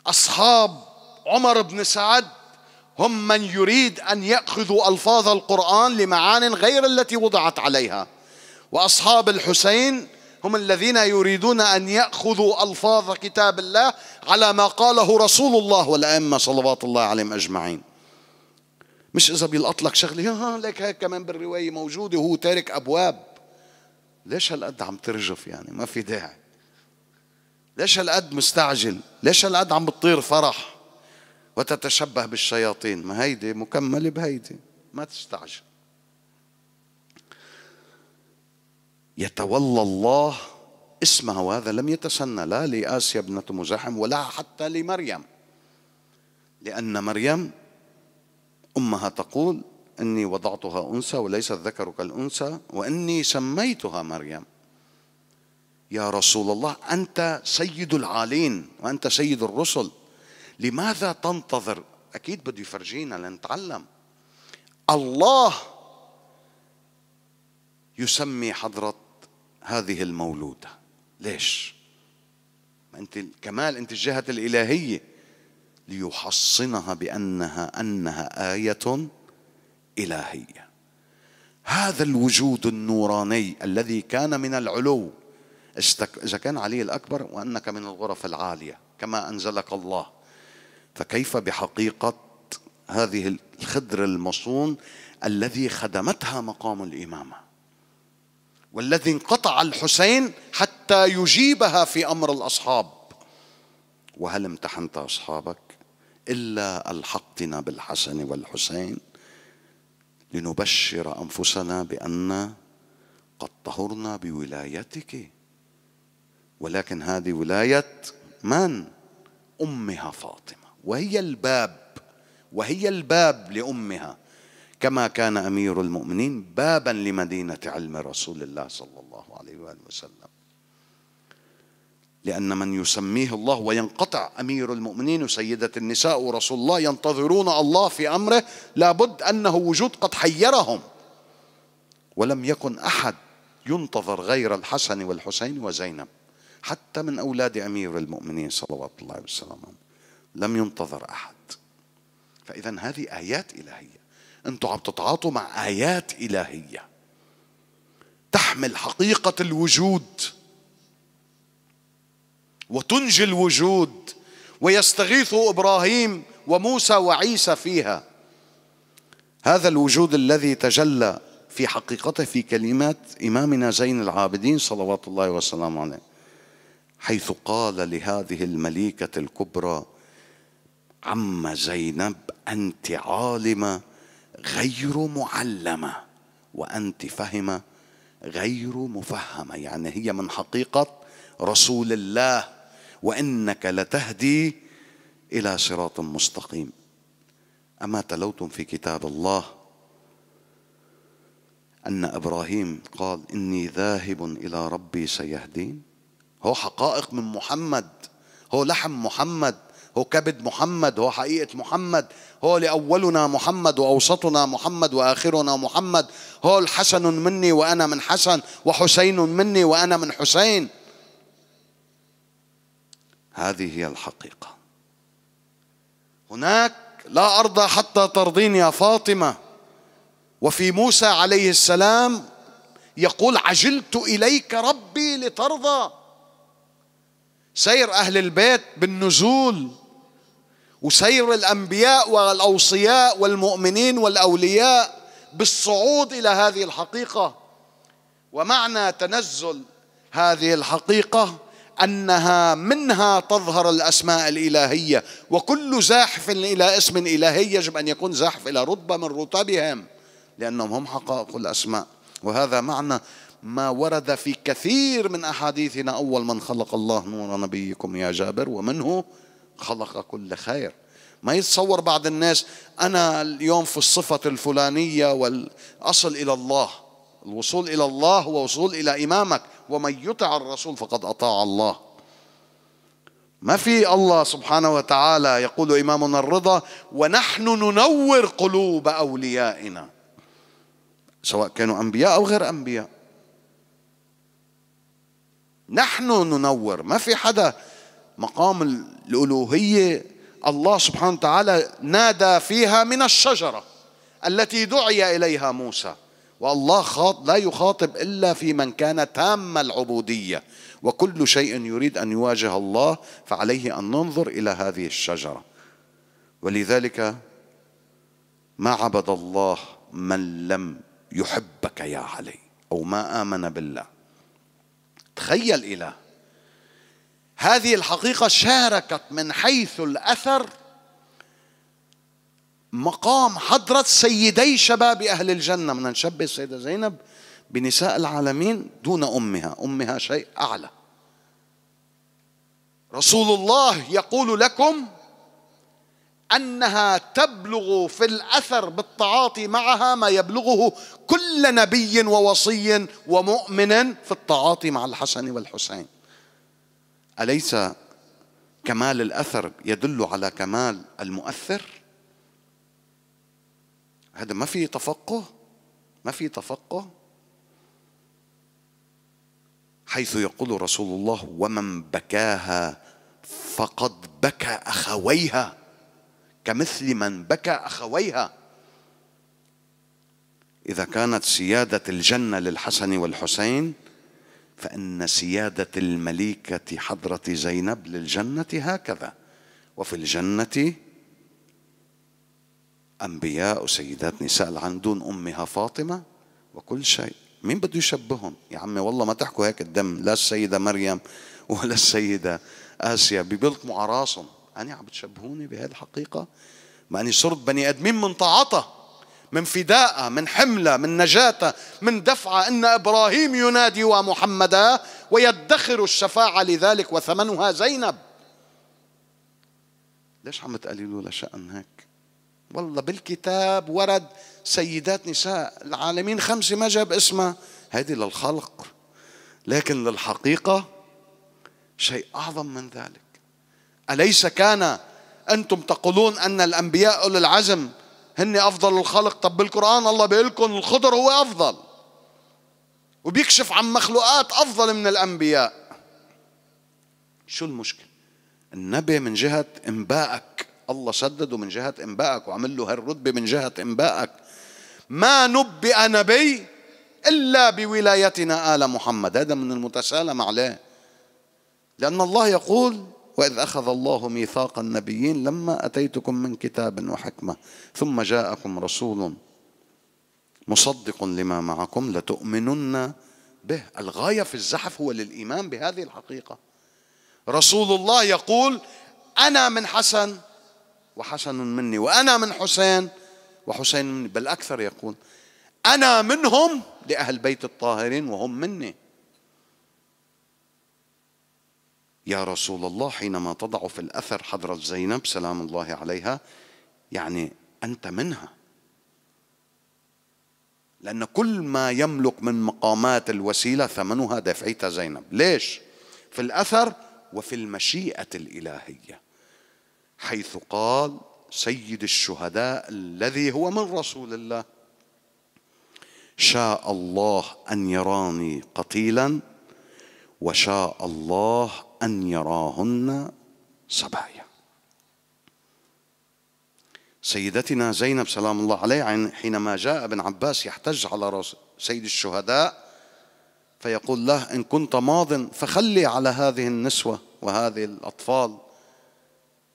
أصحاب عمر بن سعد هم من يريد أن يأخذوا ألفاظ القرآن لمعان غير التي وضعت عليها وأصحاب الحسين هم الذين يريدون أن يأخذوا ألفاظ كتاب الله على ما قاله رسول الله والأئمة صلوات الله عليهم أجمعين مش إذا بيلقط لك شغلة ها آه، آه، لك هيك كمان بالرواية موجودة وهو تارك أبواب ليش هالقد عم ترجف يعني ما في داعي ليش هالقد مستعجل ليش هالقد عم بتطير فرح وتتشبه بالشياطين ما هيدي مكملة بهيدي ما تستعجل يتولى الله اسمه وهذا لم يتسنى لا لآسيا ابنة مزاحم ولا حتى لمريم لأن مريم أمها تقول إني وضعتها أنثى وليس الذكر كالأنثى وإني سميتها مريم يا رسول الله أنت سيد العالين وأنت سيد الرسل لماذا تنتظر أكيد بده يفرجينا لنتعلم الله يسمي حضرة هذه المولودة ليش؟ أنت كمال أنت الجهة الإلهية ليحصنها بأنها أنها آية إلهية هذا الوجود النوراني الذي كان من العلو إذا كان علي الأكبر وأنك من الغرف العالية كما أنزلك الله فكيف بحقيقة هذه الخدر المصون الذي خدمتها مقام الإمامة والذي انقطع الحسين حتى يجيبها في أمر الأصحاب وهل امتحنت أصحابك إلا ألحقتنا بالحسن والحسين لنبشر أنفسنا بأن قد طهرنا بولايتك ولكن هذه ولاية من؟ أمها فاطمة وهي الباب وهي الباب لأمها كما كان أمير المؤمنين بابا لمدينة علم رسول الله صلى الله عليه وآله وسلم لأن من يسميه الله وينقطع أمير المؤمنين وسيدة النساء ورسول الله ينتظرون الله في أمره لابد أنه وجود قد حيرهم ولم يكن أحد ينتظر غير الحسن والحسين وزينب حتى من أولاد أمير المؤمنين صلوات الله وسلامه لم ينتظر أحد فإذا هذه آيات إلهية أنتم عم تتعاطوا مع آيات إلهية تحمل حقيقة الوجود وتنجي الوجود ويستغيث إبراهيم وموسى وعيسى فيها هذا الوجود الذي تجلى في حقيقته في كلمات إمامنا زين العابدين صلوات الله وسلامه عليه حيث قال لهذه المليكة الكبرى عم زينب أنت عالمة غير معلمة وأنت فهمة غير مفهمة يعني هي من حقيقة رسول الله وإنك لتهدي إلى صراط مستقيم أما تلوتم في كتاب الله أن إبراهيم قال إني ذاهب إلى ربي سيهدين هو حقائق من محمد هو لحم محمد هو كبد محمد هو حقيقة محمد هو لأولنا محمد وأوسطنا محمد وآخرنا محمد هو الحسن مني وأنا من حسن وحسين مني وأنا من حسين هذه هي الحقيقة هناك لا أرضى حتى ترضين يا فاطمة وفي موسى عليه السلام يقول عجلت إليك ربي لترضى سير أهل البيت بالنزول وسير الأنبياء والأوصياء والمؤمنين والأولياء بالصعود إلى هذه الحقيقة ومعنى تنزل هذه الحقيقة أنها منها تظهر الأسماء الإلهية وكل زاحف إلى اسم إلهي يجب أن يكون زاحف إلى رتبة من رتبهم لأنهم هم حقائق الأسماء وهذا معنى ما ورد في كثير من أحاديثنا أول من خلق الله نور نبيكم يا جابر ومنه خلق كل خير ما يتصور بعض الناس أنا اليوم في الصفة الفلانية والأصل إلى الله الوصول إلى الله هو وصول إلى إمامك ومن يطع الرسول فقد أطاع الله ما في الله سبحانه وتعالى يقول إمامنا الرضا ونحن ننور قلوب أوليائنا سواء كانوا أنبياء أو غير أنبياء نحن ننور ما في حدا مقام الألوهية الله سبحانه وتعالى نادى فيها من الشجرة التي دعي إليها موسى والله خاط لا يخاطب إلا في من كان تام العبودية وكل شيء يريد أن يواجه الله فعليه أن ننظر إلى هذه الشجرة ولذلك ما عبد الله من لم يحبك يا علي أو ما آمن بالله تخيل إلى هذه الحقيقة شاركت من حيث الأثر مقام حضرة سيدي شباب أهل الجنة من نشبه السيدة زينب بنساء العالمين دون أمها أمها شيء أعلى رسول الله يقول لكم انها تبلغ في الاثر بالتعاطي معها ما يبلغه كل نبي ووصي ومؤمن في التعاطي مع الحسن والحسين اليس كمال الاثر يدل على كمال المؤثر هذا ما في تفقه ما في تفقه حيث يقول رسول الله ومن بكاها فقد بكى اخويها كمثل من بكى أخويها إذا كانت سيادة الجنة للحسن والحسين فإن سيادة المليكة حضرة زينب للجنة هكذا وفي الجنة أنبياء وسيدات نساء العندون أمها فاطمة وكل شيء مين بده يشبههم يا عمي والله ما تحكوا هيك الدم لا السيدة مريم ولا السيدة آسيا بيلطموا على راسهم أنا عم بتشبهوني بهذه الحقيقة ما أني صرت بني آدمين من تعاطى من فداء من حملة من نجاة من دفعة إن إبراهيم ينادي ومحمدا ويدخر الشفاعة لذلك وثمنها زينب ليش عم تقللوا لشأن هيك والله بالكتاب ورد سيدات نساء العالمين خمسة ما جاب اسمها هذه للخلق لكن للحقيقة شيء أعظم من ذلك أليس كان أنتم تقولون أن الأنبياء أولي العزم هن أفضل الخلق طب بالقرآن الله بيقول لكم الخضر هو أفضل وبيكشف عن مخلوقات أفضل من الأنبياء شو المشكلة النبي من جهة إنبائك الله سدده من جهة إنبائك وعمل له هالرتبة من جهة إنبائك ما نبئ نبي إلا بولايتنا آل محمد هذا من المتسالم عليه لأن الله يقول وإذ أخذ الله ميثاق النبيين لما أتيتكم من كتاب وحكمة ثم جاءكم رسول مصدق لما معكم لتؤمنن به الغاية في الزحف هو للإيمان بهذه الحقيقة رسول الله يقول أنا من حسن وحسن مني وأنا من حسين وحسين مني بل أكثر يقول أنا منهم لأهل بيت الطاهرين وهم مني يا رسول الله حينما تضع في الأثر حضرة زينب سلام الله عليها يعني أنت منها لأن كل ما يملك من مقامات الوسيلة ثمنها دفعت زينب ليش؟ في الأثر وفي المشيئة الإلهية حيث قال سيد الشهداء الذي هو من رسول الله شاء الله أن يراني قتيلا وشاء الله أن يراهن صبايا سيدتنا زينب سلام الله عليها حينما جاء ابن عباس يحتج على رأس سيد الشهداء فيقول له إن كنت ماض فخلي على هذه النسوة وهذه الأطفال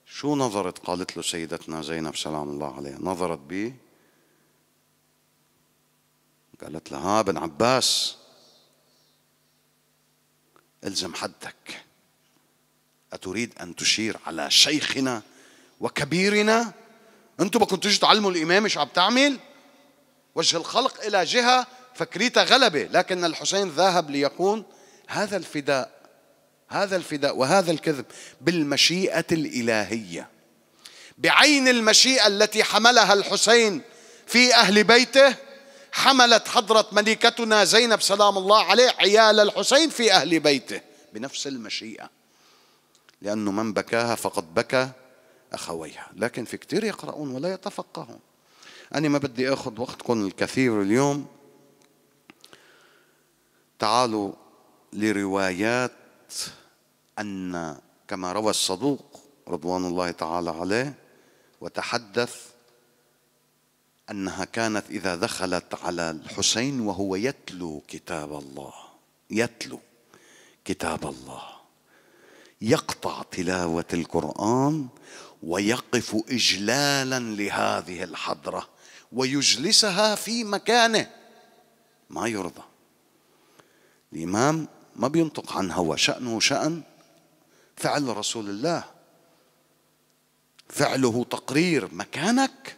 شو نظرت قالت له سيدتنا زينب سلام الله عليها نظرت به قالت لها آه، ابن عباس الزم حدك أتريد أن تشير على شيخنا وكبيرنا أنتوا ما كنتوش تعلموا الإمام مش عم تعمل وجه الخلق إلى جهة فكريتها غلبة لكن الحسين ذهب ليكون هذا الفداء هذا الفداء وهذا الكذب بالمشيئة الإلهية بعين المشيئة التي حملها الحسين في أهل بيته حملت حضرة ملكتنا زينب سلام الله عليه عيال الحسين في أهل بيته بنفس المشيئة لأنه من بكاها فقد بكى أخويها لكن في كثير يقرؤون ولا يتفقهون أنا ما بدي أخذ وقتكم الكثير اليوم تعالوا لروايات أن كما روى الصدوق رضوان الله تعالى عليه وتحدث أنها كانت إذا دخلت على الحسين وهو يتلو كتاب الله يتلو كتاب الله يقطع تلاوة القرآن ويقف إجلالا لهذه الحضرة ويجلسها في مكانه ما يرضى الإمام ما بينطق عن هوى شأنه شأن فعل رسول الله فعله تقرير مكانك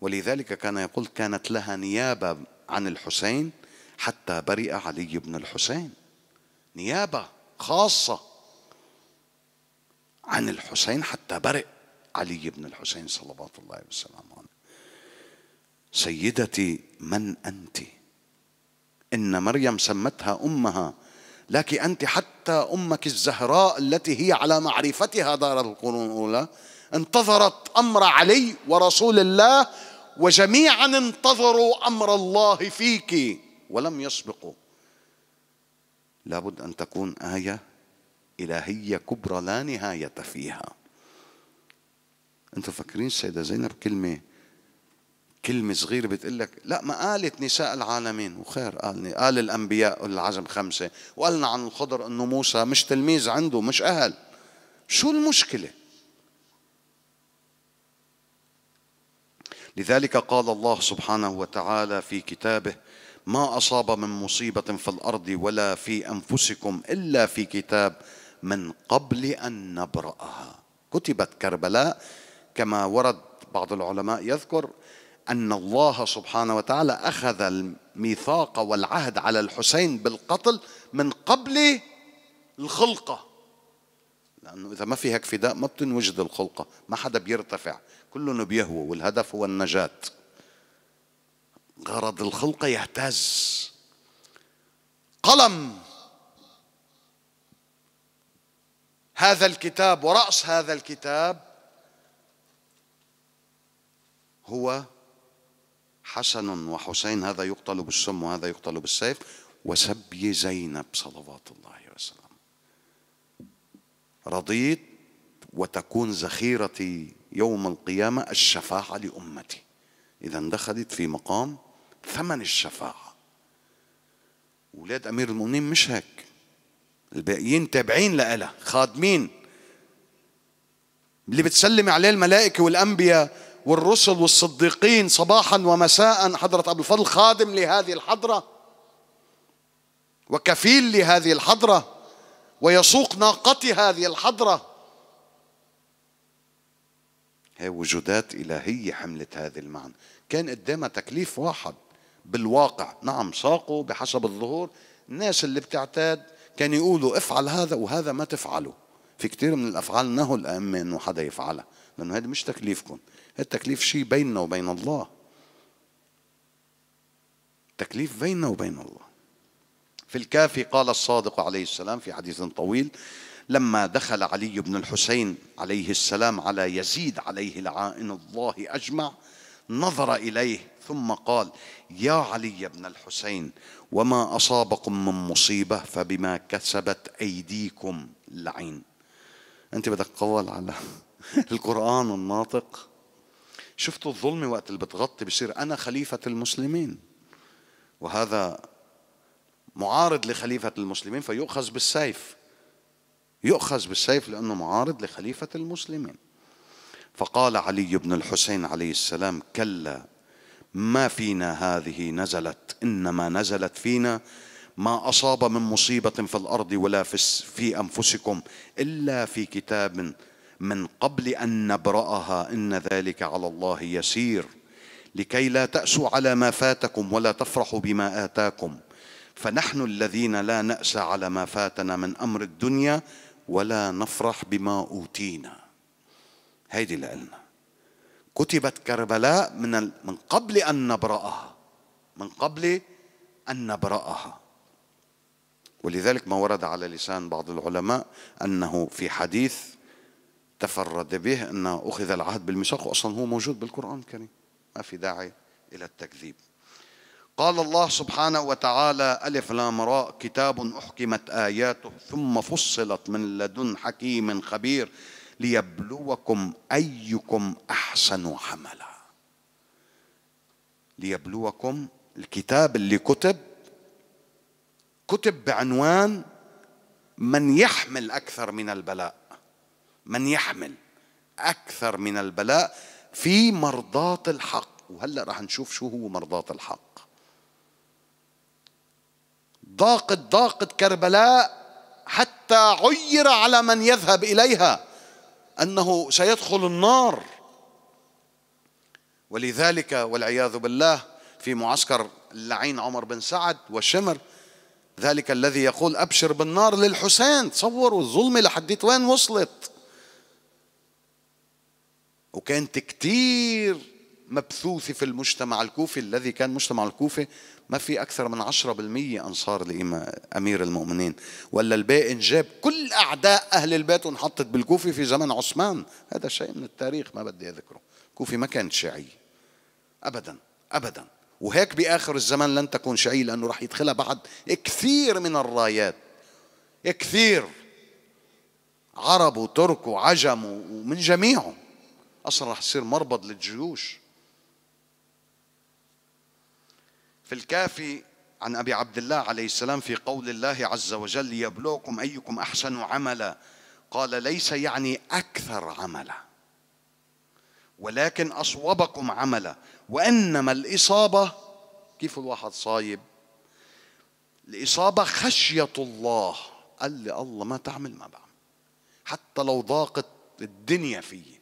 ولذلك كان يقول كانت لها نيابة عن الحسين حتى برئ علي بن الحسين نيابة خاصة عن الحسين حتى برئ علي بن الحسين صلوات الله وسلامه سيدتي من أنت إن مريم سمتها أمها لك أنت حتى أمك الزهراء التي هي على معرفتها دار القرون الأولى انتظرت أمر علي ورسول الله وجميعا انتظروا أمر الله فيك ولم يسبقوا لابد أن تكون آية إلهية كبرى لا نهاية فيها أنتم فاكرين السيدة زينب كلمة كلمة صغيرة بتقول لك لا ما قالت نساء العالمين وخير قال قال الأنبياء العزم خمسة وقالنا عن الخضر أنه موسى مش تلميذ عنده مش أهل شو المشكلة لذلك قال الله سبحانه وتعالى في كتابه ما أصاب من مصيبة في الأرض ولا في أنفسكم إلا في كتاب من قبل أن نبرأها كتبت كربلاء كما ورد بعض العلماء يذكر أن الله سبحانه وتعالى أخذ الميثاق والعهد على الحسين بالقتل من قبل الخلقة لأنه إذا ما في هيك فداء ما بتنوجد الخلقة ما حدا بيرتفع كلهم بيهوى والهدف هو النجاة غرض الخلقة يهتز قلم هذا الكتاب ورأس هذا الكتاب هو حسن وحسين هذا يقتل بالسم وهذا يقتل بالسيف وسبي زينب صلوات الله وسلامه رضيت وتكون ذخيرتي يوم القيامة الشفاعة لأمتي إذا دخلت في مقام ثمن الشفاعة ولاد أمير المؤمنين مش هيك الباقيين تابعين لها خادمين اللي بتسلم عليه الملائكه والانبياء والرسل والصديقين صباحا ومساء حضره ابو الفضل خادم لهذه الحضره وكفيل لهذه الحضره ويسوق ناقة هذه الحضرة هي وجودات إلهية حملت هذه المعنى كان قدامها تكليف واحد بالواقع نعم ساقوا بحسب الظهور الناس اللي بتعتاد كان يقولوا افعل هذا وهذا ما تفعله في كثير من الافعال نهوا الائمه انه حدا يفعلها لانه هذا مش تكليفكم التكليف شيء بيننا وبين الله تكليف بيننا وبين الله في الكافي قال الصادق عليه السلام في حديث طويل لما دخل علي بن الحسين عليه السلام على يزيد عليه لعائن الله اجمع نظر اليه ثم قال يا علي بن الحسين وما أصابكم من مصيبة فبما كسبت أيديكم لعين أنت بدك تقول على القرآن الناطق شفتوا الظلم وقت اللي بتغطي بصير أنا خليفة المسلمين وهذا معارض لخليفة المسلمين فيؤخذ بالسيف يؤخذ بالسيف لأنه معارض لخليفة المسلمين فقال علي بن الحسين عليه السلام كلا ما فينا هذه نزلت انما نزلت فينا ما اصاب من مصيبه في الارض ولا في انفسكم الا في كتاب من قبل ان نبراها ان ذلك على الله يسير لكي لا تاسوا على ما فاتكم ولا تفرحوا بما اتاكم فنحن الذين لا ناسى على ما فاتنا من امر الدنيا ولا نفرح بما اوتينا هيدي لالنا كتبت كربلاء من من قبل ان نبراها من قبل ان نبراها ولذلك ما ورد على لسان بعض العلماء انه في حديث تفرد به انه اخذ العهد بالميثاق واصلا هو موجود بالقران الكريم ما في داعي الى التكذيب قال الله سبحانه وتعالى ألف لام راء كتاب أحكمت آياته ثم فصلت من لدن حكيم خبير ليبلوكم أيكم أحسن عملا ليبلوكم الكتاب اللي كتب كتب بعنوان من يحمل أكثر من البلاء من يحمل أكثر من البلاء في مرضاة الحق وهلأ رح نشوف شو هو مرضاة الحق ضاقت ضاقت كربلاء حتى عير على من يذهب إليها أنه سيدخل النار ولذلك والعياذ بالله في معسكر اللعين عمر بن سعد والشمر ذلك الذي يقول أبشر بالنار للحسين تصوروا الظلمه لحديت وين وصلت وكانت كثير مبثوثة في المجتمع الكوفي الذي كان مجتمع الكوفة ما في أكثر من 10% أنصار لأمير المؤمنين ولا الباقي انجاب كل أعداء أهل البيت وانحطت بالكوفي في زمن عثمان هذا شيء من التاريخ ما بدي أذكره كوفي ما كانت شيعية أبدا أبدا وهيك بآخر الزمن لن تكون شيعية لأنه راح يدخلها بعد كثير من الرايات كثير عرب وترك وعجم ومن جميعهم أصلا راح يصير مربض للجيوش في الكافي عن أبي عبد الله عليه السلام في قول الله عز وجل ليبلوكم أيكم أحسن عملا قال ليس يعني أكثر عملا ولكن أصوبكم عملا وإنما الإصابة كيف الواحد صايب الإصابة خشية الله قال لي الله ما تعمل ما بعمل حتى لو ضاقت الدنيا فيي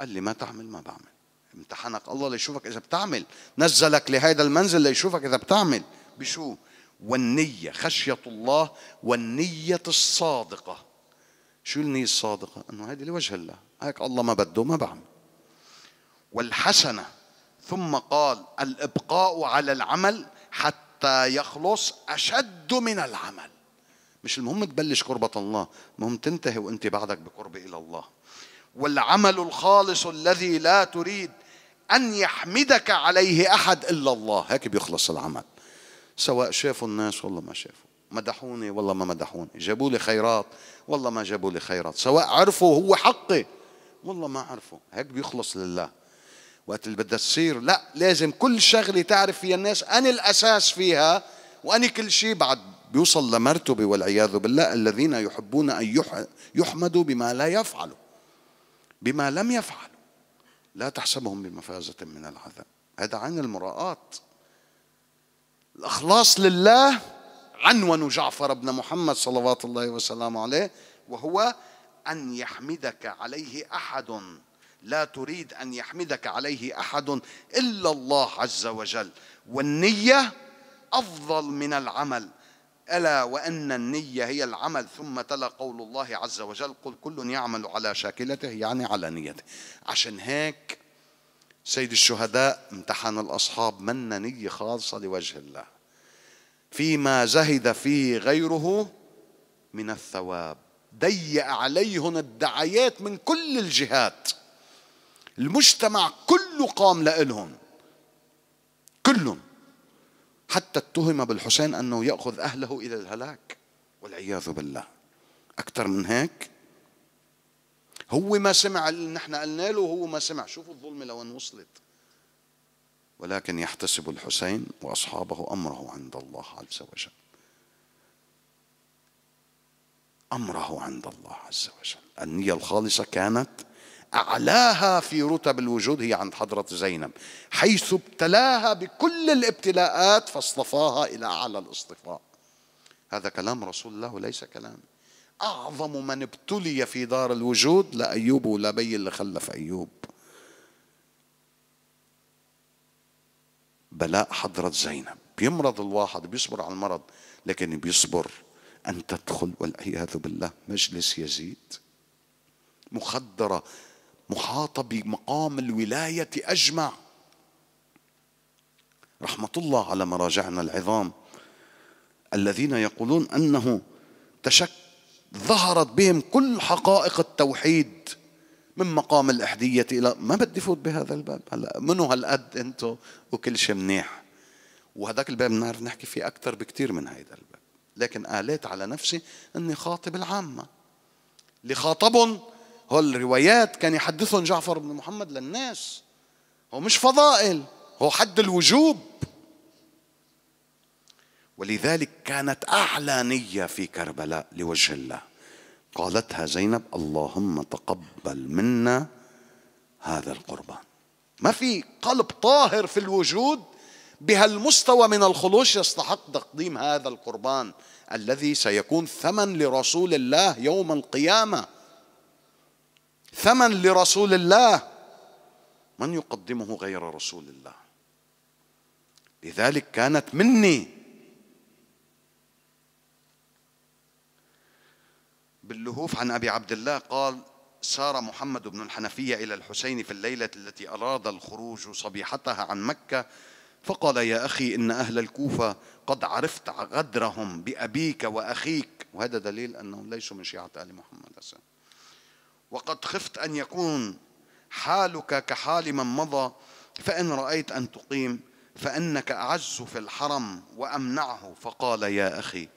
قال لي ما تعمل ما بعمل امتحنك الله ليشوفك اذا بتعمل نزلك لهذا المنزل ليشوفك اذا بتعمل بشو والنية خشية الله والنية الصادقة شو النية الصادقة انه هذه لوجه الله هيك الله ما بده ما بعمل والحسنة ثم قال الابقاء على العمل حتى يخلص اشد من العمل مش المهم تبلش قربة الله المهم تنتهي وانت بعدك بقرب الى الله والعمل الخالص الذي لا تريد أن يحمدك عليه أحد إلا الله هيك بيخلص العمل سواء شافوا الناس والله ما شافوا مدحوني والله ما مدحوني جابوا لي خيرات والله ما جابوا لي خيرات سواء عرفوا هو حقي والله ما عرفوا هيك بيخلص لله وقت اللي بدها تصير لا لازم كل شغله تعرف فيها الناس انا الاساس فيها وانا كل شيء بعد بيوصل لمرتبه والعياذ بالله الذين يحبون ان يحمدوا بما لا يفعلوا بما لم يفعلوا لا تحسبهم بمفازة من العذاب هذا عن المراءات الإخلاص لله عنوان جعفر بن محمد صلوات الله وسلامه عليه وهو أن يحمدك عليه أحد لا تريد أن يحمدك عليه أحد إلا الله عز وجل والنية أفضل من العمل ألا وأن النية هي العمل ثم تلا قول الله عز وجل قل كل يعمل على شاكلته يعني على نيته عشان هيك سيد الشهداء امتحن الأصحاب من نية خالصة لوجه الله فيما زهد فيه غيره من الثواب ضيق عليهم الدعايات من كل الجهات المجتمع كله قام لإلهم كلهم حتى اتهم بالحسين أنه يأخذ أهله إلى الهلاك والعياذ بالله أكثر من هيك هو ما سمع اللي نحن قلنا له وهو ما سمع شوفوا الظلمة لوين وصلت ولكن يحتسب الحسين وأصحابه أمره عند الله عز وجل أمره عند الله عز وجل النية الخالصة كانت أعلاها في رتب الوجود هي عند حضرة زينب حيث ابتلاها بكل الابتلاءات فاصطفاها إلى أعلى الاصطفاء هذا كلام رسول الله وليس كلامي أعظم من ابتلي في دار الوجود لا أيوب ولا بي اللي خلف أيوب بلاء حضرة زينب بيمرض الواحد بيصبر على المرض لكن بيصبر أن تدخل والعياذ بالله مجلس يزيد مخدرة محاطة بمقام الولاية أجمع رحمة الله على مراجعنا العظام الذين يقولون أنه تشك ظهرت بهم كل حقائق التوحيد من مقام الأحدية إلى ما بدي فوت بهذا الباب هلا منو هالقد أنتو وكل شيء منيح وهذاك الباب بنعرف نحكي فيه أكثر بكثير من هذا الباب لكن آليت على نفسي أني خاطب العامة لخاطبهم هو الروايات كان يحدثهم جعفر بن محمد للناس هو مش فضائل هو حد الوجوب ولذلك كانت أعلى نية في كربلاء لوجه الله قالتها زينب اللهم تقبل منا هذا القربان ما في قلب طاهر في الوجود بهالمستوى من الخلوص يستحق تقديم هذا القربان الذي سيكون ثمن لرسول الله يوم القيامه ثمن لرسول الله من يقدمه غير رسول الله لذلك كانت مني باللهوف عن ابي عبد الله قال سار محمد بن الحنفيه الى الحسين في الليله التي اراد الخروج صبيحتها عن مكه فقال يا اخي ان اهل الكوفه قد عرفت غدرهم بابيك واخيك وهذا دليل انهم ليسوا من شيعه ال محمد السلام. وقد خفت أن يكون حالك كحال من مضى فإن رأيت أن تقيم فإنك أعز في الحرم وأمنعه فقال يا أخي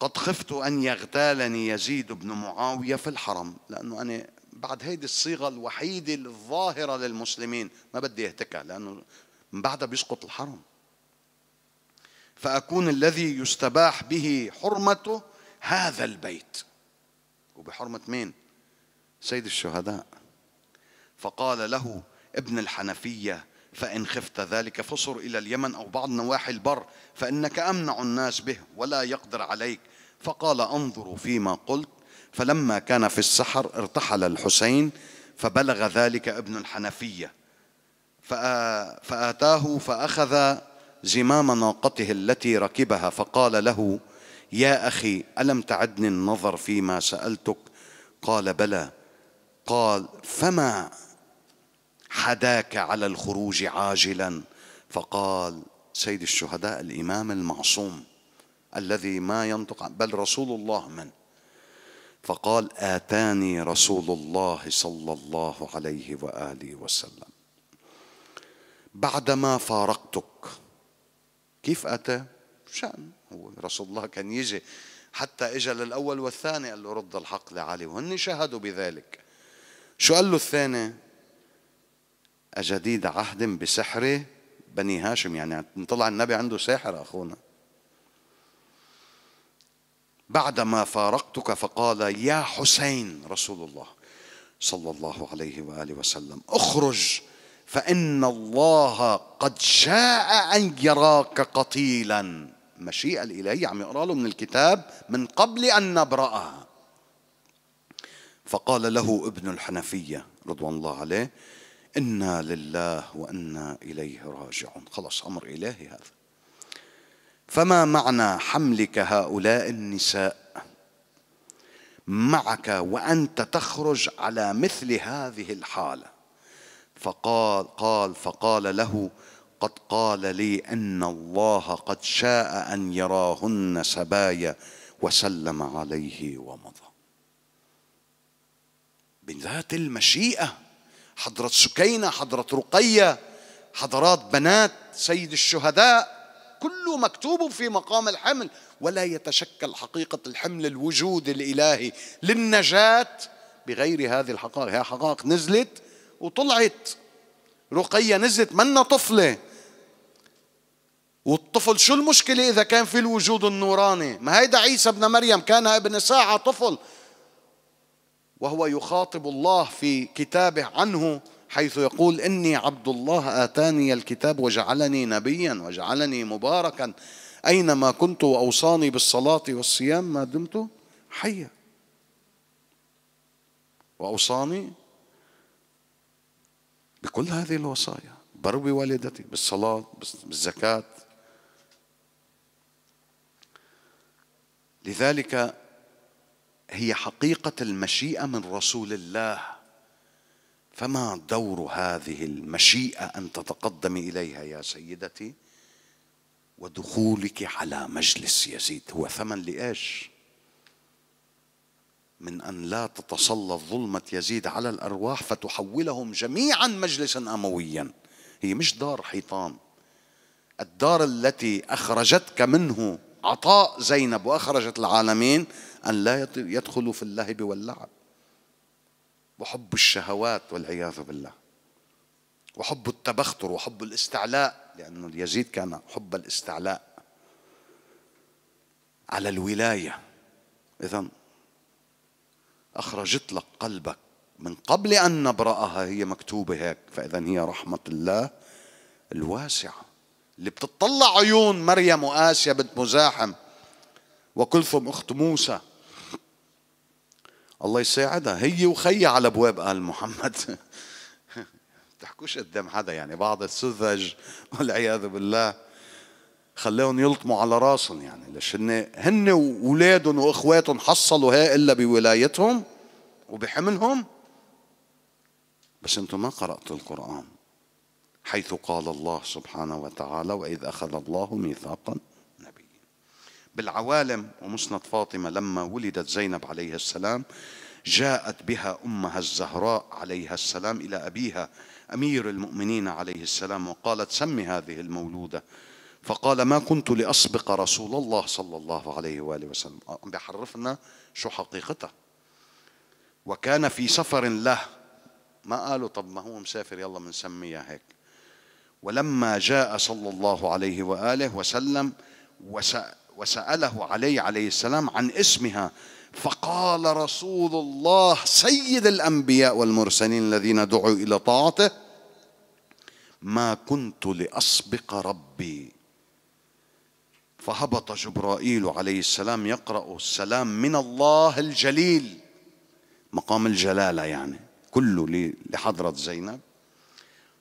قد خفت أن يغتالني يزيد بن معاوية في الحرم لأنه أنا بعد هيدي الصيغة الوحيدة الظاهرة للمسلمين ما بدي اهتكها لأنه من بعدها بيسقط الحرم فأكون الذي يستباح به حرمته هذا البيت وبحرمة مين؟ سيد الشهداء فقال له ابن الحنفية فإن خفت ذلك فصر إلى اليمن أو بعض نواحي البر فإنك أمنع الناس به ولا يقدر عليك فقال أنظر فيما قلت فلما كان في السحر ارتحل الحسين فبلغ ذلك ابن الحنفية فآتاه فأخذ زمام ناقته التي ركبها فقال له يا أخي ألم تعدني النظر فيما سألتك قال بلى قال فما حداك على الخروج عاجلا فقال سيد الشهداء الإمام المعصوم الذي ما ينطق بل رسول الله من فقال آتاني رسول الله صلى الله عليه وآله وسلم بعدما فارقتك كيف أتى شأن هو رسول الله كان يجي حتى إجا للأول والثاني قال له رد الحق لعلي وهن شهدوا بذلك شو قال له الثاني أجديد عهد بسحر بني هاشم يعني طلع النبي عنده ساحر أخونا بعدما فارقتك فقال يا حسين رسول الله صلى الله عليه وآله وسلم اخرج فإن الله قد شاء أن يراك قتيلا مشيئة الإلهية عم يعني يقرأ له من الكتاب من قبل أن نبرأها فقال له ابن الحنفية رضوان الله عليه إنا لله وإنا إليه راجعون خلص أمر إلهي هذا فما معنى حملك هؤلاء النساء معك وأنت تخرج على مثل هذه الحالة فقال قال فقال له قد قال لي أن الله قد شاء أن يراهن سبايا وسلم عليه ومضى ذات المشيئة حضرة سكينة حضرة رقية حضرات بنات سيد الشهداء كله مكتوب في مقام الحمل ولا يتشكل حقيقة الحمل الوجود الإلهي للنجاة بغير هذه الحقائق هي حقائق نزلت وطلعت رقية نزلت منا طفلة والطفل شو المشكلة إذا كان في الوجود النوراني ما هيدا عيسى ابن مريم كان ابن ساعة طفل وهو يخاطب الله في كتابه عنه حيث يقول إني عبد الله آتاني الكتاب وجعلني نبيا وجعلني مباركا أينما كنت وأوصاني بالصلاة والصيام ما دمت حيا وأوصاني بكل هذه الوصايا بر بوالدتي بالصلاة بالزكاة لذلك هي حقيقة المشيئة من رسول الله فما دور هذه المشيئة أن تتقدم إليها يا سيدتي ودخولك على مجلس يزيد هو ثمن لإيش من أن لا تتسلط ظلمة يزيد على الأرواح فتحولهم جميعا مجلسا أمويا هي مش دار حيطان الدار التي أخرجتك منه عطاء زينب وأخرجت العالمين أن لا يدخلوا في اللهب واللعب وحب الشهوات والعياذ بالله وحب التبختر وحب الاستعلاء لأنه اليزيد كان حب الاستعلاء على الولاية إذا أخرجت لك قلبك من قبل أن نبرأها هي مكتوبة هيك فإذا هي رحمة الله الواسعة اللي بتطلع عيون مريم وآسيا بنت مزاحم وكلثم أخت موسى الله يساعدها هي وخي على ابواب ال محمد تحكوش قدام حدا يعني بعض السذج والعياذ بالله خلاهم يلطموا على راسهم يعني ليش هن هن واولادهم واخواتهم حصلوا ها الا بولايتهم وبحملهم بس انتم ما قراتوا القران حيث قال الله سبحانه وتعالى واذ اخذ الله ميثاقا بالعوالم ومسند فاطمة لما ولدت زينب عليه السلام جاءت بها أمها الزهراء عليها السلام إلى أبيها أمير المؤمنين عليه السلام وقالت سم هذه المولودة فقال ما كنت لأسبق رسول الله صلى الله عليه وآله وسلم بحرفنا شو حقيقتها وكان في سفر له ما قالوا طب ما هو مسافر يلا بنسميها هيك ولما جاء صلى الله عليه وآله وسلم وسأل وسأله علي عليه السلام عن اسمها فقال رسول الله سيد الأنبياء والمرسلين الذين دعوا إلى طاعته ما كنت لأسبق ربي فهبط جبرائيل عليه السلام يقرأ السلام من الله الجليل مقام الجلالة يعني كله لحضرة زينب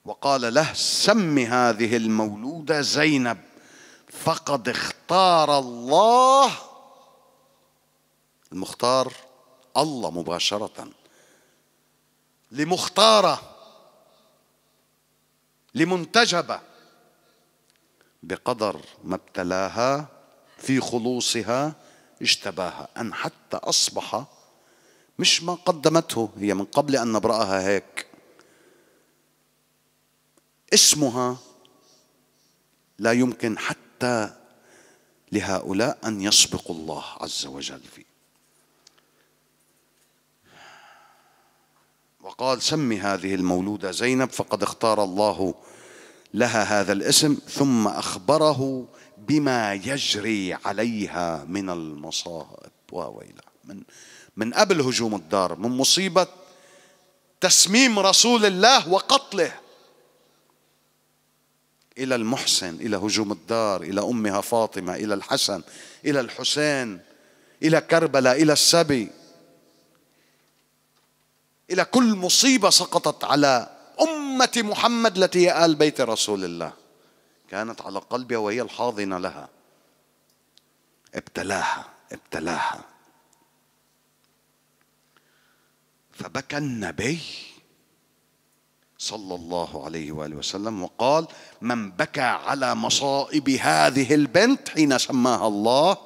وقال له سم هذه المولودة زينب فقد اختار الله المختار الله مباشرة لمختارة لمنتجبة بقدر ما ابتلاها في خلوصها اجتباها أن حتى أصبح مش ما قدمته هي من قبل أن نبرأها هيك اسمها لا يمكن حتى حتى لهؤلاء أن يسبقوا الله عز وجل فيه وقال سمي هذه المولودة زينب فقد اختار الله لها هذا الاسم ثم أخبره بما يجري عليها من المصائب وويلة من من قبل هجوم الدار من مصيبة تسميم رسول الله وقتله إلى المحسن إلى هجوم الدار إلى أمها فاطمة إلى الحسن إلى الحسين إلى كربلاء إلى السبي إلى كل مصيبة سقطت على أمة محمد التي هي آل بيت رسول الله كانت على قلبها وهي الحاضنة لها ابتلاها ابتلاها فبكى النبي صلى الله عليه واله وسلم وقال من بكى على مصائب هذه البنت حين سماها الله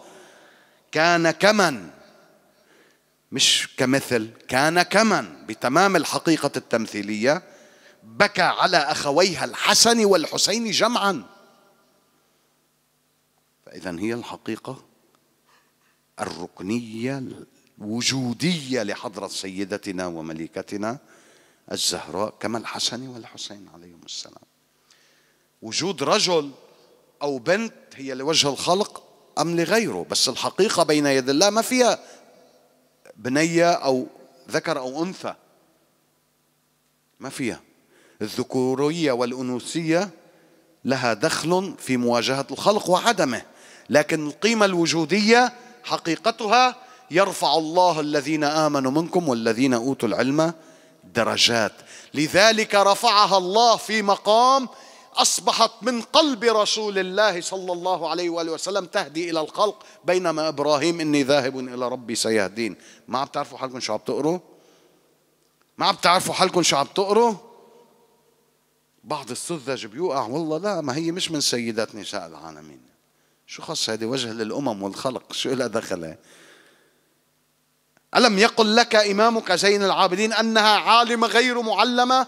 كان كمن مش كمثل كان كمن بتمام الحقيقه التمثيليه بكى على اخويها الحسن والحسين جمعا فاذا هي الحقيقه الركنيه الوجوديه لحضره سيدتنا ومليكتنا الزهراء كما الحسن والحسين عليهم السلام وجود رجل أو بنت هي لوجه الخلق أم لغيره بس الحقيقة بين يد الله ما فيها بنية أو ذكر أو أنثى ما فيها الذكورية والأنوثية لها دخل في مواجهة الخلق وعدمه لكن القيمة الوجودية حقيقتها يرفع الله الذين آمنوا منكم والذين أوتوا العلم درجات لذلك رفعها الله في مقام أصبحت من قلب رسول الله صلى الله عليه وآله وسلم تهدي إلى الخلق بينما إبراهيم إني ذاهب إلى ربي سيهدين ما عم حالكم شو عم تقروا ما عم حالكم شو عم تقروا بعض السذج بيوقع والله لا ما هي مش من سيدات نساء العالمين شو خص هذه وجه للأمم والخلق شو لها دخلها ألم يقل لك إمامك زين العابدين أنها عالمة غير معلمة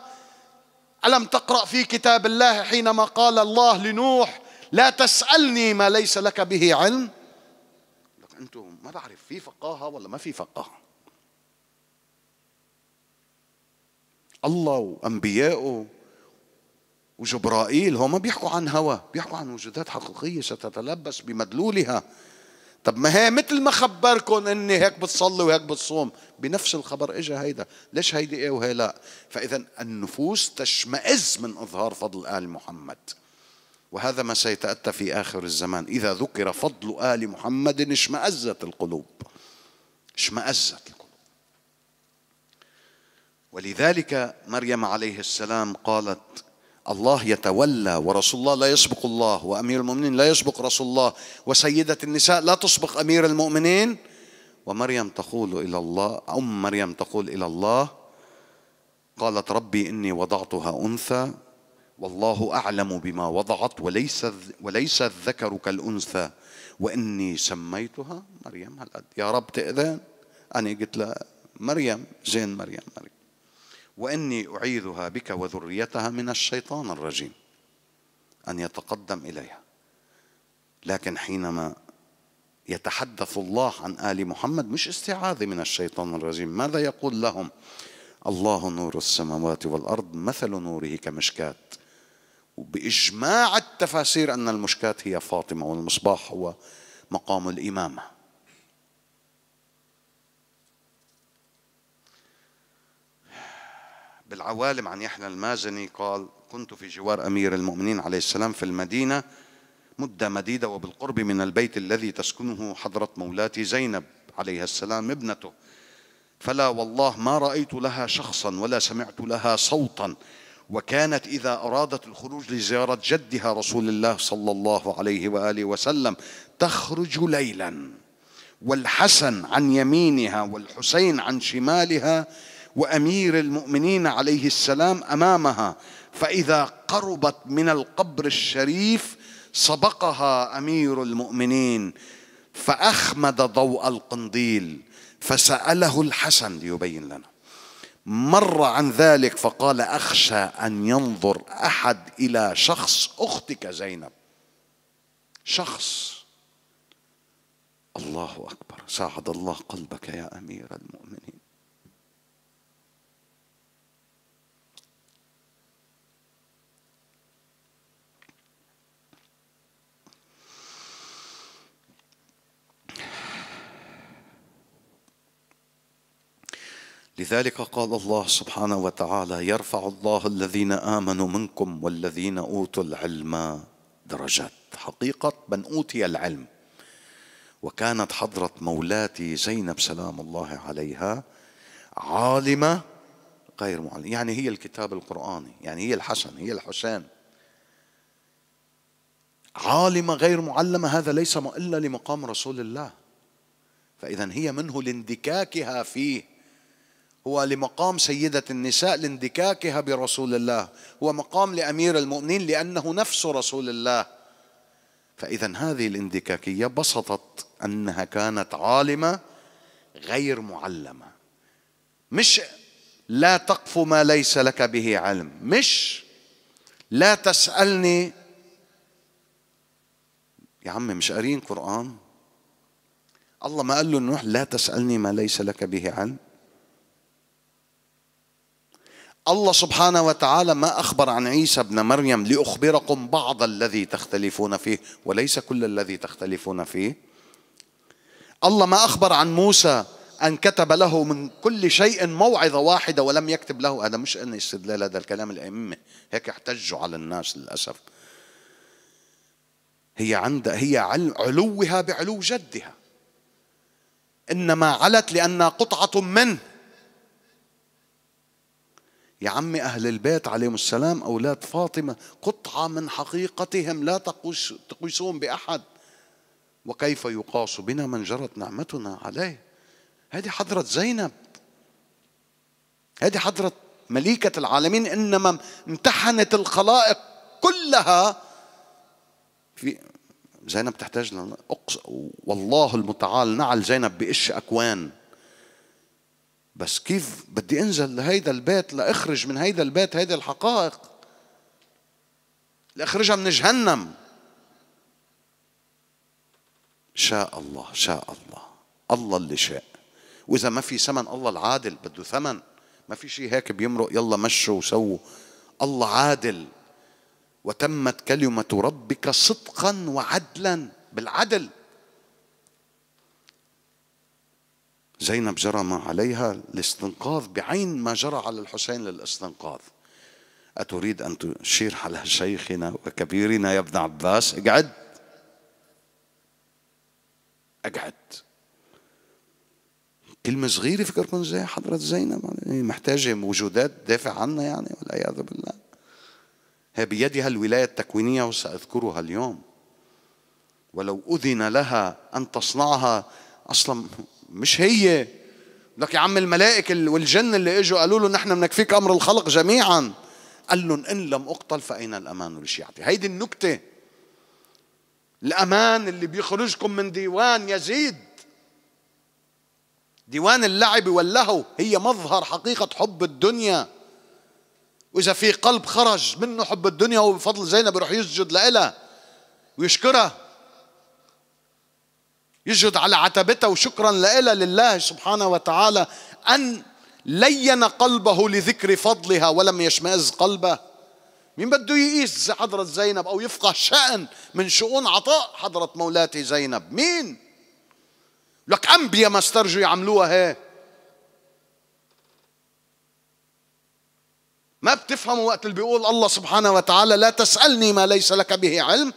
ألم تقرأ في كتاب الله حينما قال الله لنوح لا تسألني ما ليس لك به علم لك أنتم ما بعرف في فقاهة ولا ما في فقاهة الله وأنبيائه وجبرائيل هو ما بيحكوا عن هوى بيحكوا عن وجودات حقيقية ستتلبس بمدلولها طب ما هي مثل ما خبركم اني هيك بتصلي وهيك بتصوم بنفس الخبر اجى هيدا ليش هيدي ايه وهي لا فاذا النفوس تشمئز من اظهار فضل ال محمد وهذا ما سيتاتى في اخر الزمان اذا ذكر فضل ال محمد اشمئزت القلوب اشمئزت القلوب ولذلك مريم عليه السلام قالت الله يتولى ورسول الله لا يسبق الله وامير المؤمنين لا يسبق رسول الله وسيده النساء لا تسبق امير المؤمنين ومريم تقول الى الله ام مريم تقول الى الله قالت ربي اني وضعتها انثى والله اعلم بما وضعت وليس وليس الذكر كالانثى واني سميتها مريم هالقد يا رب تاذن انا قلت لها مريم زين مريم مريم واني اعيذها بك وذريتها من الشيطان الرجيم ان يتقدم اليها لكن حينما يتحدث الله عن ال محمد مش استعاذه من الشيطان الرجيم ماذا يقول لهم الله نور السماوات والارض مثل نوره كمشكاه وباجماع التفاسير ان المشكاه هي فاطمه والمصباح هو مقام الامامه بالعوالم عن يحيى المازني قال كنت في جوار أمير المؤمنين عليه السلام في المدينة مدة مديدة وبالقرب من البيت الذي تسكنه حضرة مولاتي زينب عليها السلام ابنته فلا والله ما رأيت لها شخصا ولا سمعت لها صوتا وكانت إذا أرادت الخروج لزيارة جدها رسول الله صلى الله عليه وآله وسلم تخرج ليلا والحسن عن يمينها والحسين عن شمالها وامير المؤمنين عليه السلام امامها فاذا قربت من القبر الشريف سبقها امير المؤمنين فاخمد ضوء القنديل فساله الحسن ليبين لنا مر عن ذلك فقال اخشى ان ينظر احد الى شخص اختك زينب شخص الله اكبر ساعد الله قلبك يا امير المؤمنين لذلك قال الله سبحانه وتعالى يرفع الله الذين امنوا منكم والذين اوتوا العلم درجات حقيقه من اوتي العلم وكانت حضره مولاتي زينب سلام الله عليها عالمه غير معلمه يعني هي الكتاب القراني يعني هي الحسن هي الحسين عالمه غير معلمه هذا ليس الا لمقام رسول الله فاذا هي منه لاندكاكها فيه هو لمقام سيدة النساء لاندكاكها برسول الله هو مقام لأمير المؤمنين لأنه نفس رسول الله فإذا هذه الاندكاكية بسطت أنها كانت عالمة غير معلمة مش لا تقف ما ليس لك به علم مش لا تسألني يا عمي مش قارين قرآن الله ما قال له نوح لا تسألني ما ليس لك به علم الله سبحانه وتعالى ما أخبر عن عيسى ابن مريم لأخبركم بعض الذي تختلفون فيه وليس كل الذي تختلفون فيه الله ما أخبر عن موسى أن كتب له من كل شيء موعظة واحدة ولم يكتب له هذا مش أن استدلال هذا الكلام الأئمة هيك احتجوا على الناس للأسف هي عند هي علوها بعلو جدها إنما علت لأنها قطعة منه يا عمي أهل البيت عليهم السلام أولاد فاطمة قطعة من حقيقتهم لا تقيسون بأحد وكيف يقاس بنا من جرت نعمتنا عليه هذه حضرة زينب هذه حضرة مليكة العالمين إنما امتحنت الخلائق كلها في زينب تحتاج والله المتعال نعل زينب بإش أكوان بس كيف بدي انزل لهيدا البيت لاخرج من هيدا البيت هيدي الحقائق لاخرجها من جهنم شاء الله شاء الله الله اللي شاء واذا ما في ثمن الله العادل بده ثمن ما في شيء هيك بيمرق يلا مشوا وسووا الله عادل وتمت كلمه ربك صدقا وعدلا بالعدل زينب جرى ما عليها الاستنقاذ بعين ما جرى على الحسين للاستنقاذ أتريد أن تشير على شيخنا وكبيرنا يا ابن عباس اقعد اقعد كلمة صغيرة فكركم زي حضرة زينب يعني محتاجة موجودات دافع عنها يعني والعياذ بالله هي بيدها الولاية التكوينية وسأذكرها اليوم ولو أذن لها أن تصنعها أصلا مش هي لك يا عم الملائكة والجن اللي اجوا قالوا له نحن بنكفيك امر الخلق جميعا قال لهم ان لم اقتل فاين الامان لشيعتي هيدي النكته الامان اللي بيخرجكم من ديوان يزيد ديوان اللعب واللهو هي مظهر حقيقه حب الدنيا واذا في قلب خرج منه حب الدنيا هو بفضل زينب يروح يسجد لها ويشكرها يسجد على عتبتها وشكرا لها لله سبحانه وتعالى أن لين قلبه لذكر فضلها ولم يشمئز قلبه مين بده يقيس حضرة زينب أو يفقه شأن من شؤون عطاء حضرة مولاتي زينب مين لك أنبيا ما استرجوا يعملوها هيك ما بتفهموا وقت اللي بيقول الله سبحانه وتعالى لا تسألني ما ليس لك به علم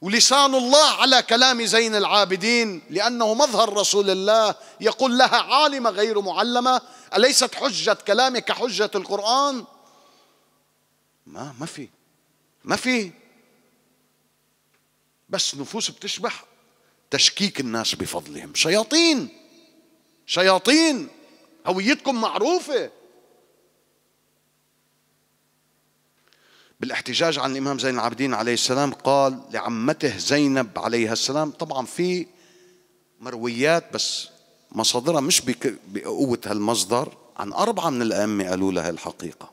ولسان الله على كلام زين العابدين لأنه مظهر رسول الله يقول لها عالمة غير معلمة أليست حجة كلامك حجة القرآن ما ما في ما في بس نفوس بتشبح تشكيك الناس بفضلهم شياطين شياطين هويتكم معروفه بالاحتجاج عن الإمام زين العابدين عليه السلام قال لعمته زينب عليها السلام طبعا في مرويات بس مصادرها مش بقوة هالمصدر عن أربعة من الأئمة قالوا لها الحقيقة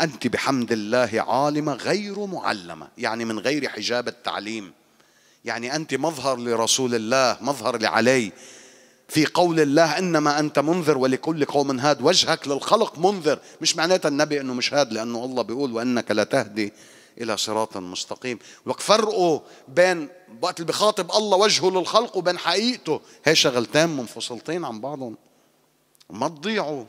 أنت بحمد الله عالمة غير معلمة يعني من غير حجاب التعليم يعني أنت مظهر لرسول الله مظهر لعلي في قول الله انما انت منذر ولكل قوم هاد وجهك للخلق منذر مش معناتها النبي انه مش هاد لانه الله بيقول وانك لا تهدي الى صراط مستقيم وقت بين وقت اللي بخاطب الله وجهه للخلق وبين حقيقته هي شغلتين منفصلتين عن بعضهم ما تضيعوا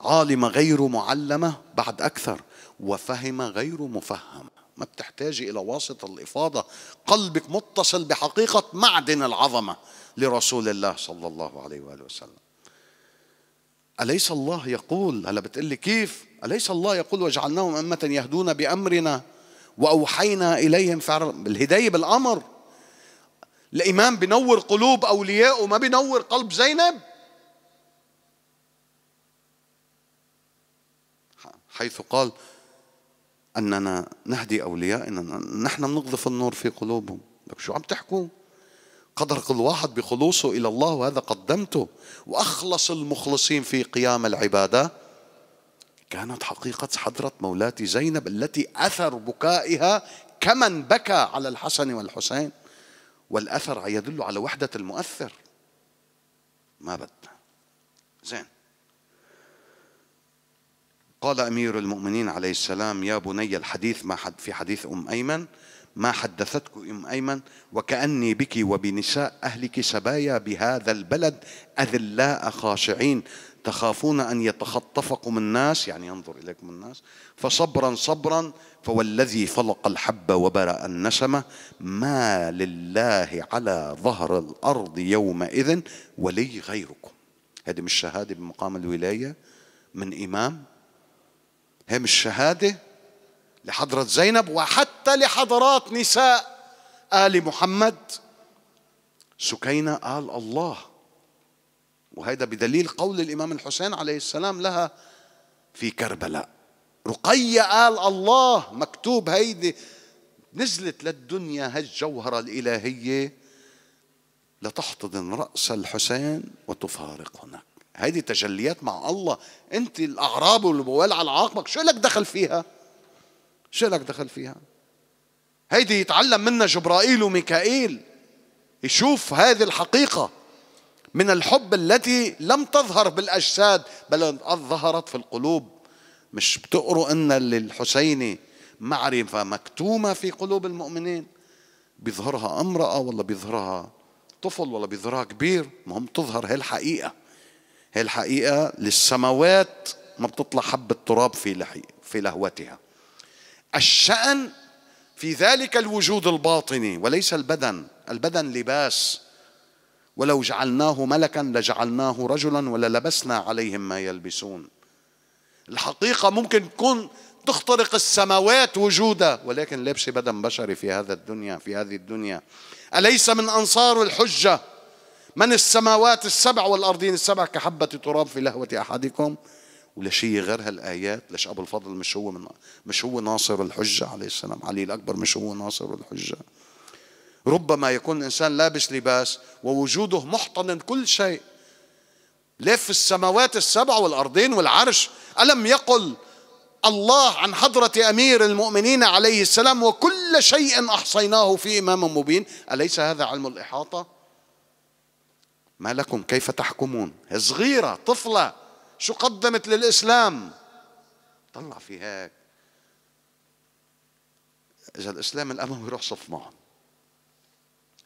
عالم غير معلمة بعد أكثر وفهم غير مفهم ما بتحتاجي إلى واسطة الإفاضة قلبك متصل بحقيقة معدن العظمة لرسول الله صلى الله عليه واله وسلم أليس الله يقول هلا لي كيف أليس الله يقول وجعلناهم أمة يهدون بأمرنا وأوحينا إليهم فعلا الهداية بالأمر الإمام بنور قلوب أوليائه ما بنور قلب زينب حيث قال أننا نهدي أوليائنا نحن بنقذف النور في قلوبهم لك شو عم تحكوا قدر كل واحد بخلوصه إلى الله وهذا قدمته وأخلص المخلصين في قيام العبادة كانت حقيقة حضرة مولاتي زينب التي أثر بكائها كمن بكى على الحسن والحسين والأثر يدل على وحدة المؤثر ما بدنا زين قال أمير المؤمنين عليه السلام يا بني الحديث ما حد في حديث أم أيمن ما حدثتك ام ايمن وكاني بك وبنساء اهلك سبايا بهذا البلد اذلاء خاشعين تخافون ان يتخطفكم الناس يعني ينظر اليكم الناس فصبرا صبرا فوالذي فلق الحب وبرا النسمه ما لله على ظهر الارض يومئذ ولي غيركم هذه مش شهاده بمقام الولايه من امام هي مش شهاده لحضرة زينب وحتى لحضرات نساء آل محمد سكينة آل الله وهذا بدليل قول الإمام الحسين عليه السلام لها في كربلاء رقية آل الله مكتوب هيدي نزلت للدنيا هالجوهرة الإلهية لتحتضن رأس الحسين وتفارق هناك هذه تجليات مع الله انت الاعراب والبوال على عاقبك شو لك دخل فيها شو لك دخل فيها هيدي يتعلم منها جبرائيل وميكائيل يشوف هذه الحقيقة من الحب التي لم تظهر بالأجساد بل ظهرت في القلوب مش بتقروا أن للحسيني معرفة مكتومة في قلوب المؤمنين بيظهرها امرأة ولا بيظهرها طفل ولا بيظهرها كبير المهم تظهر هي الحقيقة هي الحقيقة للسماوات ما بتطلع حبة تراب في لحي في لهوتها الشأن في ذلك الوجود الباطني وليس البدن البدن لباس ولو جعلناه ملكا لجعلناه رجلا وللبسنا عليهم ما يلبسون الحقيقة ممكن تكون تخترق السماوات وجودا ولكن لابسة بدن بشري في هذا الدنيا في هذه الدنيا أليس من أنصار الحجة من السماوات السبع والأرضين السبع كحبة تراب في لهوة أحدكم ولا شيء غير هالايات ليش ابو الفضل مش هو من مش هو ناصر الحجه عليه السلام علي الاكبر مش هو ناصر الحجه ربما يكون الانسان لابس لباس ووجوده محتضن كل شيء لف السماوات السبع والارضين والعرش الم يقل الله عن حضرة أمير المؤمنين عليه السلام وكل شيء أحصيناه في إمام مبين أليس هذا علم الإحاطة؟ ما لكم كيف تحكمون؟ صغيرة طفلة شو قدمت للإسلام طلع في هيك إذا الإسلام الأموي روح صف معهم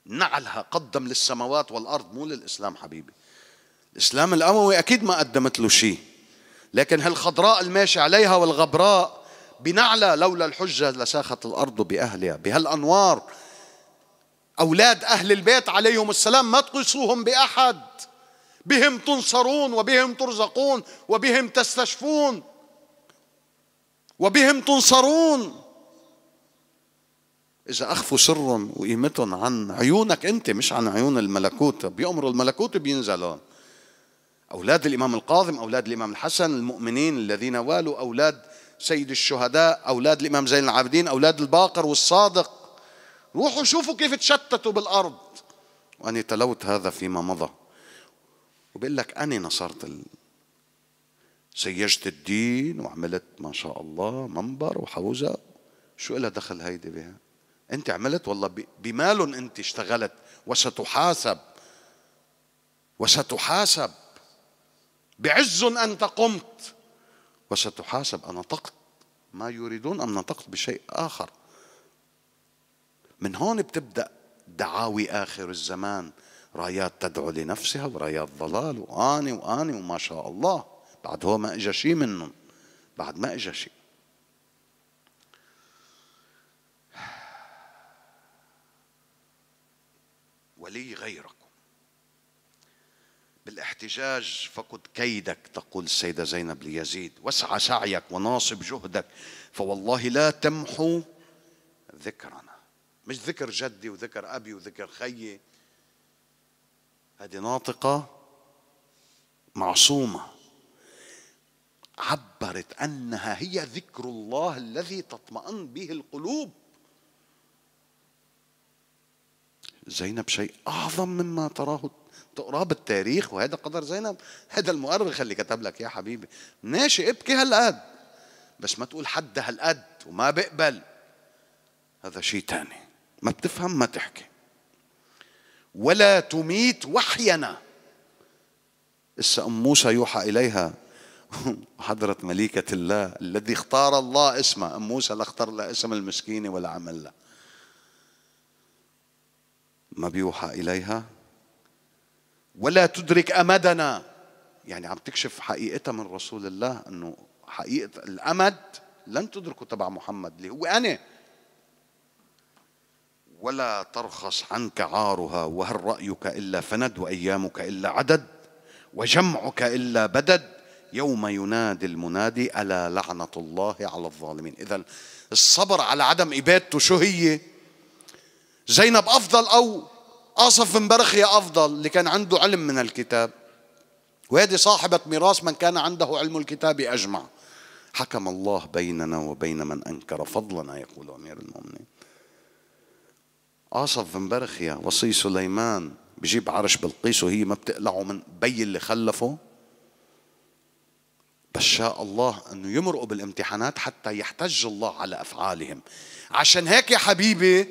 نعلها قدم للسماوات والأرض مو للإسلام حبيبي الإسلام الأموي أكيد ما قدمت له شيء لكن هالخضراء الماشي عليها والغبراء بنعلها لولا الحجة لساخت الأرض بأهلها بهالأنوار أولاد أهل البيت عليهم السلام ما تقيسوهم بأحد بهم تنصرون وبهم ترزقون وبهم تستشفون وبهم تنصرون إذا أخفوا سرهم وقيمتهم عن عيونك أنت مش عن عيون الملكوت بيأمروا الملكوت بينزلون أولاد الإمام القاظم أولاد الإمام الحسن المؤمنين الذين والوا أولاد سيد الشهداء أولاد الإمام زين العابدين أولاد الباقر والصادق روحوا شوفوا كيف تشتتوا بالأرض وأني تلوت هذا فيما مضى وبيقول لك أنا نصرت ال... سيجت الدين وعملت ما شاء الله منبر وحوزة شو إلها دخل هيدي بها أنت عملت والله بمال أنت اشتغلت وستحاسب وستحاسب بعز أنت قمت وستحاسب أنطقت ما يريدون أن نطقت بشيء آخر من هون بتبدأ دعاوي آخر الزمان رايات تدعو لنفسها ورايات ضلال واني واني وما شاء الله بعد هو ما اجى شيء منهم بعد ما اجى شيء ولي غيركم بالاحتجاج فقد كيدك تقول السيدة زينب ليزيد واسعى سعيك وناصب جهدك فوالله لا تمحو ذكرنا مش ذكر جدي وذكر أبي وذكر خيي هذه ناطقة معصومة عبرت أنها هي ذكر الله الذي تطمئن به القلوب زينب شيء أعظم مما تراه تقراه بالتاريخ وهذا قدر زينب هذا المؤرخ اللي كتب لك يا حبيبي ماشي ابكي هالقد بس ما تقول حد هالقد وما بقبل هذا شيء تاني ما بتفهم ما تحكي ولا تميت وحينا إسا أم موسى يوحى إليها حضرة مليكة الله الذي اختار الله اسمه أم موسى لا اختار لا اسم المسكينة ولا عمل له ما بيوحى إليها ولا تدرك أمدنا يعني عم تكشف حقيقتها من رسول الله أنه حقيقة الأمد لن تدركه تبع محمد اللي هو أنا ولا ترخص عنك عارها وهل رأيك إلا فند وأيامك إلا عدد وجمعك إلا بدد يوم ينادي المنادي ألا لعنة الله على الظالمين إذا الصبر على عدم إبادته شو هي زينب أفضل أو آصف بن برخي أفضل اللي كان عنده علم من الكتاب وهذه صاحبة ميراث من كان عنده علم الكتاب أجمع حكم الله بيننا وبين من أنكر فضلنا يقول أمير المؤمنين قاصف برخيا وصي سليمان بجيب عرش بلقيس وهي ما بتقلعه من بي اللي خلفه بس شاء الله انه يمرقوا بالامتحانات حتى يحتج الله على افعالهم عشان هيك يا حبيبي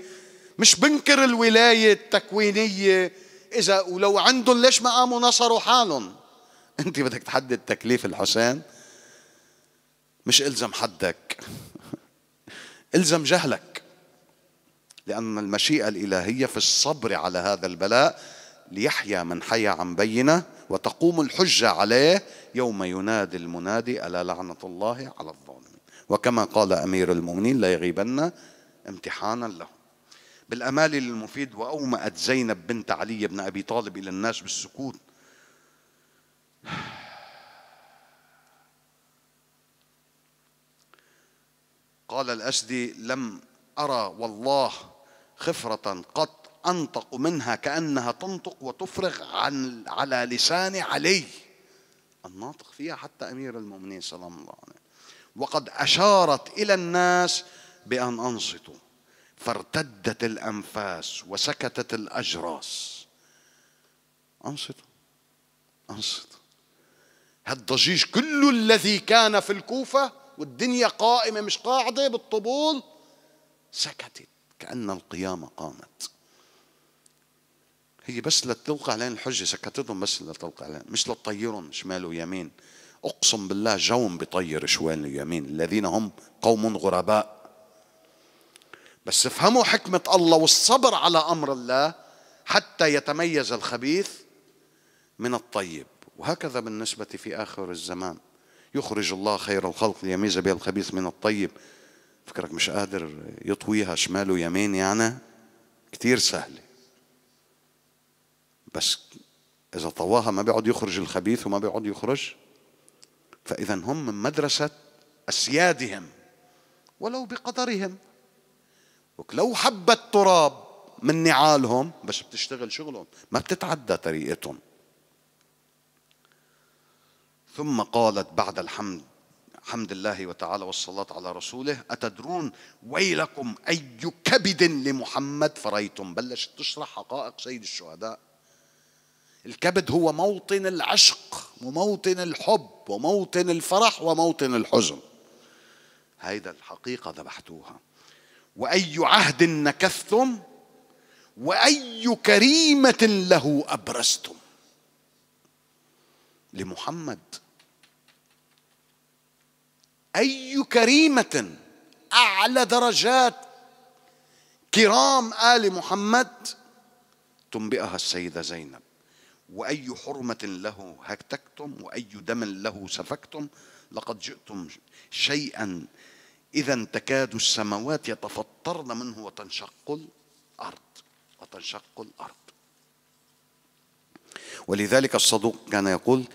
مش بنكر الولايه التكوينيه اذا ولو عندهم ليش ما قاموا نصروا حالهم انت بدك تحدد تكليف الحسين مش الزم حدك الزم جهلك لأن المشيئة الإلهية في الصبر على هذا البلاء ليحيا من حيا عن بينة وتقوم الحجة عليه يوم ينادي المنادي ألا لعنة الله على الظالمين وكما قال أمير المؤمنين لا يغيبن امتحانا له بالأمال المفيد وأومأت زينب بنت علي بن أبي طالب إلى الناس بالسكوت قال الأسدي لم أرى والله خفرة قد أنطق منها كأنها تنطق وتفرغ عن على لسان علي الناطق فيها حتى أمير المؤمنين صلى الله عليه وقد أشارت إلى الناس بأن أنصتوا فارتدت الأنفاس وسكتت الأجراس أنصتوا أنصتوا هالضجيج كله الذي كان في الكوفة والدنيا قائمة مش قاعدة بالطبول سكتت كأن القيامة قامت هي بس لتلقى علينا الحجة سكتتهم بس لتلقى علينا مش لتطيرهم شمال ويمين أقسم بالله جوم بطير شمال ويمين الذين هم قوم غرباء بس افهموا حكمة الله والصبر على أمر الله حتى يتميز الخبيث من الطيب وهكذا بالنسبة في آخر الزمان يخرج الله خير الخلق ليميز به الخبيث من الطيب فكرك مش قادر يطويها شمال ويمين يعني كتير سهلة بس إذا طواها ما بيقعد يخرج الخبيث وما بيقعد يخرج فإذا هم من مدرسة أسيادهم ولو بقدرهم ولو حبة تراب من نعالهم بس بتشتغل شغلهم ما بتتعدى طريقتهم ثم قالت بعد الحمد حمد الله وتعالى والصلاة على رسوله أتدرون ويلكم أي كبد لمحمد فريتم بلشت تشرح حقائق سيد الشهداء الكبد هو موطن العشق وموطن الحب وموطن الفرح وموطن الحزن هيدا الحقيقة ذبحتوها وأي عهد نكثتم وأي كريمة له أبرزتم لمحمد أي كريمة أعلى درجات كرام آل محمد تنبئها السيدة زينب وأي حرمة له هتكتم وأي دم له سفكتم لقد جئتم شيئا إذا تكاد السماوات يتفطرن منه وتنشق الأرض وتنشق الأرض ولذلك الصدوق كان يقول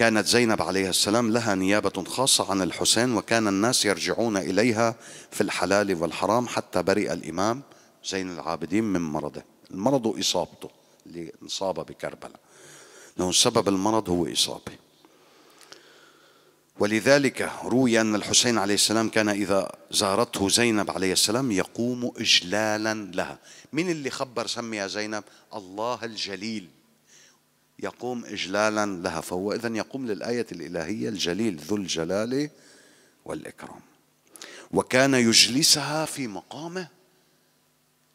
كانت زينب عليها السلام لها نيابة خاصة عن الحسين وكان الناس يرجعون إليها في الحلال والحرام حتى برئ الإمام زين العابدين من مرضه المرض إصابته اللي انصاب بكربلاء لأنه سبب المرض هو إصابة ولذلك روي أن الحسين عليه السلام كان إذا زارته زينب عليه السلام يقوم إجلالا لها من اللي خبر سميها زينب الله الجليل يقوم إجلالا لها فهو إذا يقوم للآية الإلهية الجليل ذو الجلال والإكرام وكان يجلسها في مقامه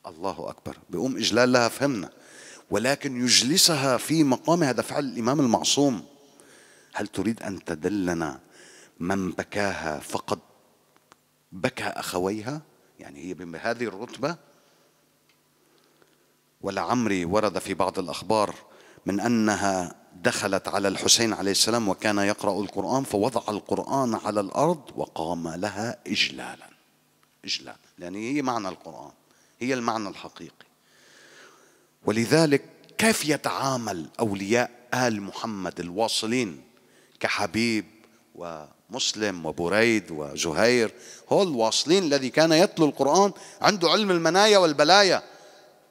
الله أكبر بيقوم إجلال لها فهمنا ولكن يجلسها في مقامه هذا فعل الإمام المعصوم هل تريد أن تدلنا من بكاها فقد بكى أخويها يعني هي بهذه الرتبة ولعمري ورد في بعض الأخبار من أنها دخلت على الحسين عليه السلام وكان يقرأ القرآن فوضع القرآن على الأرض وقام لها إجلالا إجلال لأن يعني هي معنى القرآن هي المعنى الحقيقي ولذلك كيف يتعامل أولياء آل محمد الواصلين كحبيب ومسلم وبريد وزهير هو الواصلين الذي كان يتلو القرآن عنده علم المنايا والبلايا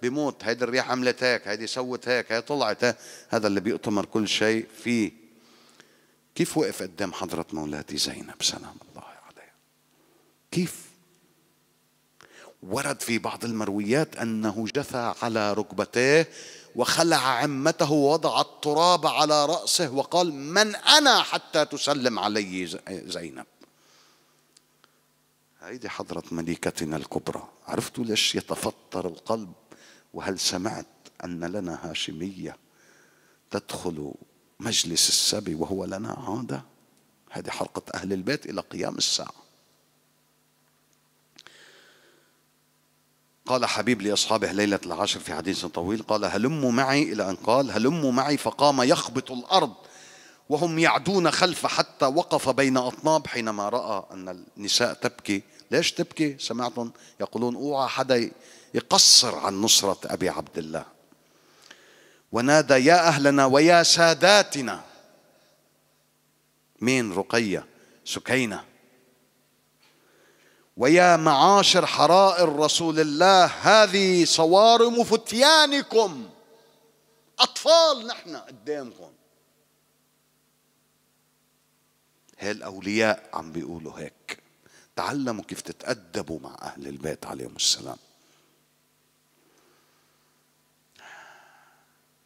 بموت هيدي الرياح عملت هيك هيدي سوت هيك هي طلعت هيك. هذا اللي بيؤتمر كل شيء فيه كيف وقف قدام حضرة مولاتي زينب سلام الله عليها كيف ورد في بعض المرويات أنه جثى على ركبتيه وخلع عمته ووضع التراب على رأسه وقال من أنا حتى تسلم علي زينب هيدي حضرة مليكتنا الكبرى عرفتوا ليش يتفطر القلب وهل سمعت أن لنا هاشمية تدخل مجلس السبي وهو لنا عادة هذه حلقة أهل البيت إلى قيام الساعة قال حبيب لأصحابه ليلة العاشر في حديث طويل قال هلموا معي إلى أن قال هلموا معي فقام يخبط الأرض وهم يعدون خلف حتى وقف بين أطناب حينما رأى أن النساء تبكي ليش تبكي سمعتهم يقولون اوعى حدا يقصر عن نصرة أبي عبد الله ونادى يا أهلنا ويا ساداتنا مين رقية سكينة ويا معاشر حرائر رسول الله هذه صوارم فتيانكم أطفال نحن قدامكم هالاولياء عم بيقولوا هيك تعلموا كيف تتأدبوا مع أهل البيت عليهم السلام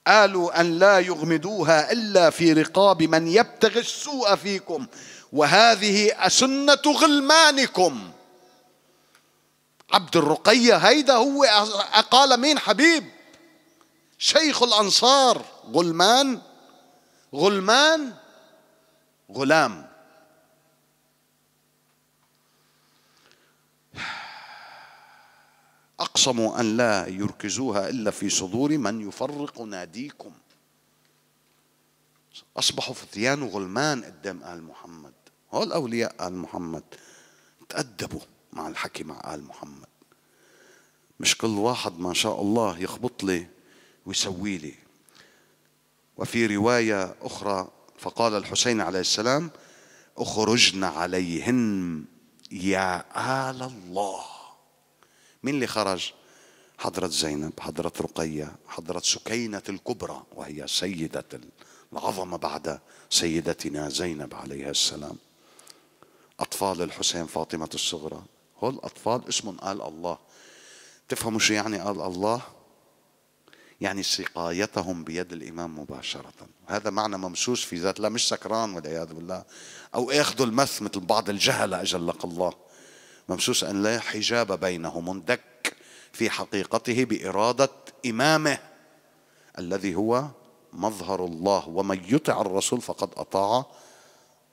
قالوا أن لا يغمدوها إلا في رقاب من يبتغي السوء فيكم وهذه أسنة غلمانكم عبد الرقية هيدا هو قال مين حبيب شيخ الأنصار غلمان غلمان غلام أقسموا أن لا يركزوها إلا في صدور من يفرق ناديكم أصبحوا فتيان غلمان قدام آل محمد هول أولياء آل محمد تأدبوا مع الحكي مع آل محمد مش كل واحد ما شاء الله يخبط لي ويسوي لي وفي رواية أخرى فقال الحسين عليه السلام اخرجن عليهن يا آل الله مين اللي خرج حضرة زينب حضرة رقية حضرة سكينة الكبرى وهي سيدة العظمة بعد سيدتنا زينب عليها السلام أطفال الحسين فاطمة الصغرى هول أطفال اسمهم قال الله تفهموا شو يعني قال الله يعني سقايتهم بيد الإمام مباشرة هذا معنى ممسوس في ذات لا مش سكران والعياذ بالله أو أخذوا المث مثل بعض الجهلة أجلك الله ممسوس أن لا حجاب بينه مندك في حقيقته بإرادة إمامه الذي هو مظهر الله ومن يطع الرسول فقد أطاع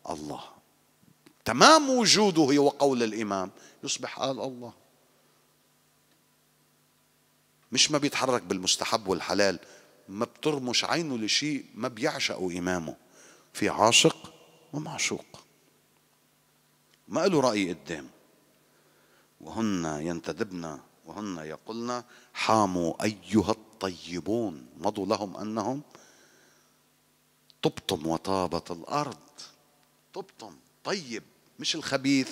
الله تمام وجوده وقول الإمام يصبح آل الله مش ما بيتحرك بالمستحب والحلال ما بترمش عينه لشيء ما بيعشقه إمامه في عاشق ومعشوق ما له رأي قدامه وهن ينتدبن وهن يقولن حاموا أيها الطيبون مضوا لهم أنهم طبتم وطابت الأرض طبتم طيب مش الخبيث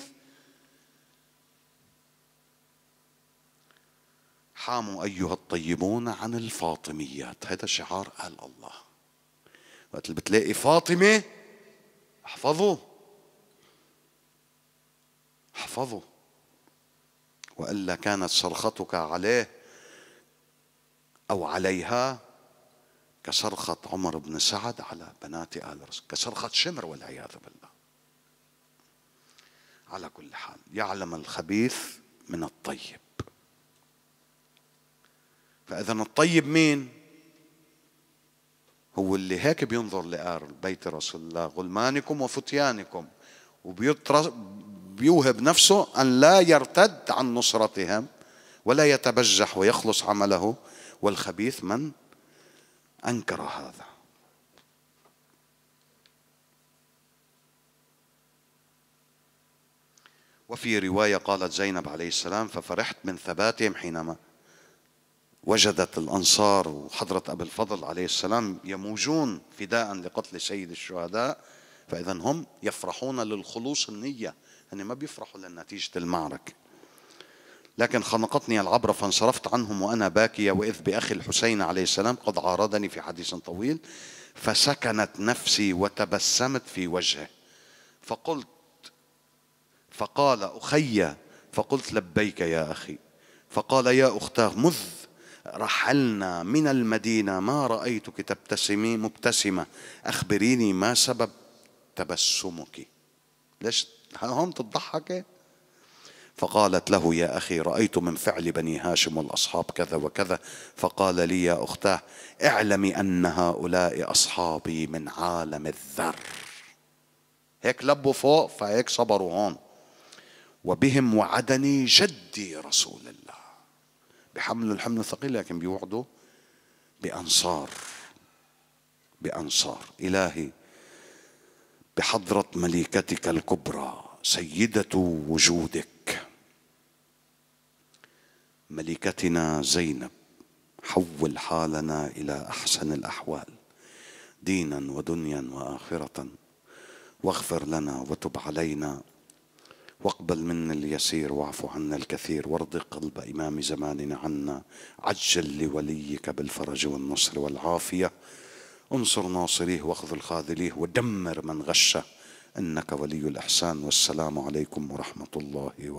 حاموا أيها الطيبون عن الفاطميات هذا شعار قال الله وقت اللي بتلاقي فاطمة احفظوا احفظوا والا كانت صرختك عليه او عليها كصرخه عمر بن سعد على بنات ال رسول كصرخه شمر والعياذ بالله على كل حال يعلم الخبيث من الطيب فاذا الطيب مين هو اللي هيك بينظر لآر بيت رسول الله غلمانكم وفتيانكم وبيترس بيوهب نفسه أن لا يرتد عن نصرتهم ولا يتبجح ويخلص عمله والخبيث من أنكر هذا وفي رواية قالت زينب عليه السلام ففرحت من ثباتهم حينما وجدت الأنصار وحضرة أبي الفضل عليه السلام يموجون فداء لقتل سيد الشهداء فإذا هم يفرحون للخلوص النية هن ما بيفرحوا لنتيجة المعركة لكن خنقتني العبرة فانصرفت عنهم وأنا باكية وإذ بأخي الحسين عليه السلام قد عارضني في حديث طويل فسكنت نفسي وتبسمت في وجهه فقلت فقال أخي فقلت لبيك يا أخي فقال يا أختاه مذ رحلنا من المدينة ما رأيتك تبتسمي مبتسمة أخبريني ما سبب تبسمك ليش هون تضحك فقالت له يا أخي رأيت من فعل بني هاشم والأصحاب كذا وكذا فقال لي يا أختاه اعلمي أن هؤلاء أصحابي من عالم الذر هيك لبوا فوق فهيك صبروا هون وبهم وعدني جدي رسول الله بحملوا الحمل الثقيل لكن بيوعدوا بأنصار بأنصار إلهي بحضرة مليكتك الكبرى سيدة وجودك ملكتنا زينب حول حالنا إلى أحسن الأحوال دينا ودنيا وآخرة واغفر لنا وتب علينا واقبل منا اليسير واعف عنا الكثير وارض قلب إمام زماننا عنا عجل لوليك بالفرج والنصر والعافية انصر ناصريه واخذل خاذليه ودمر من غشه إنك ولي الإحسان والسلام عليكم ورحمة الله وبركاته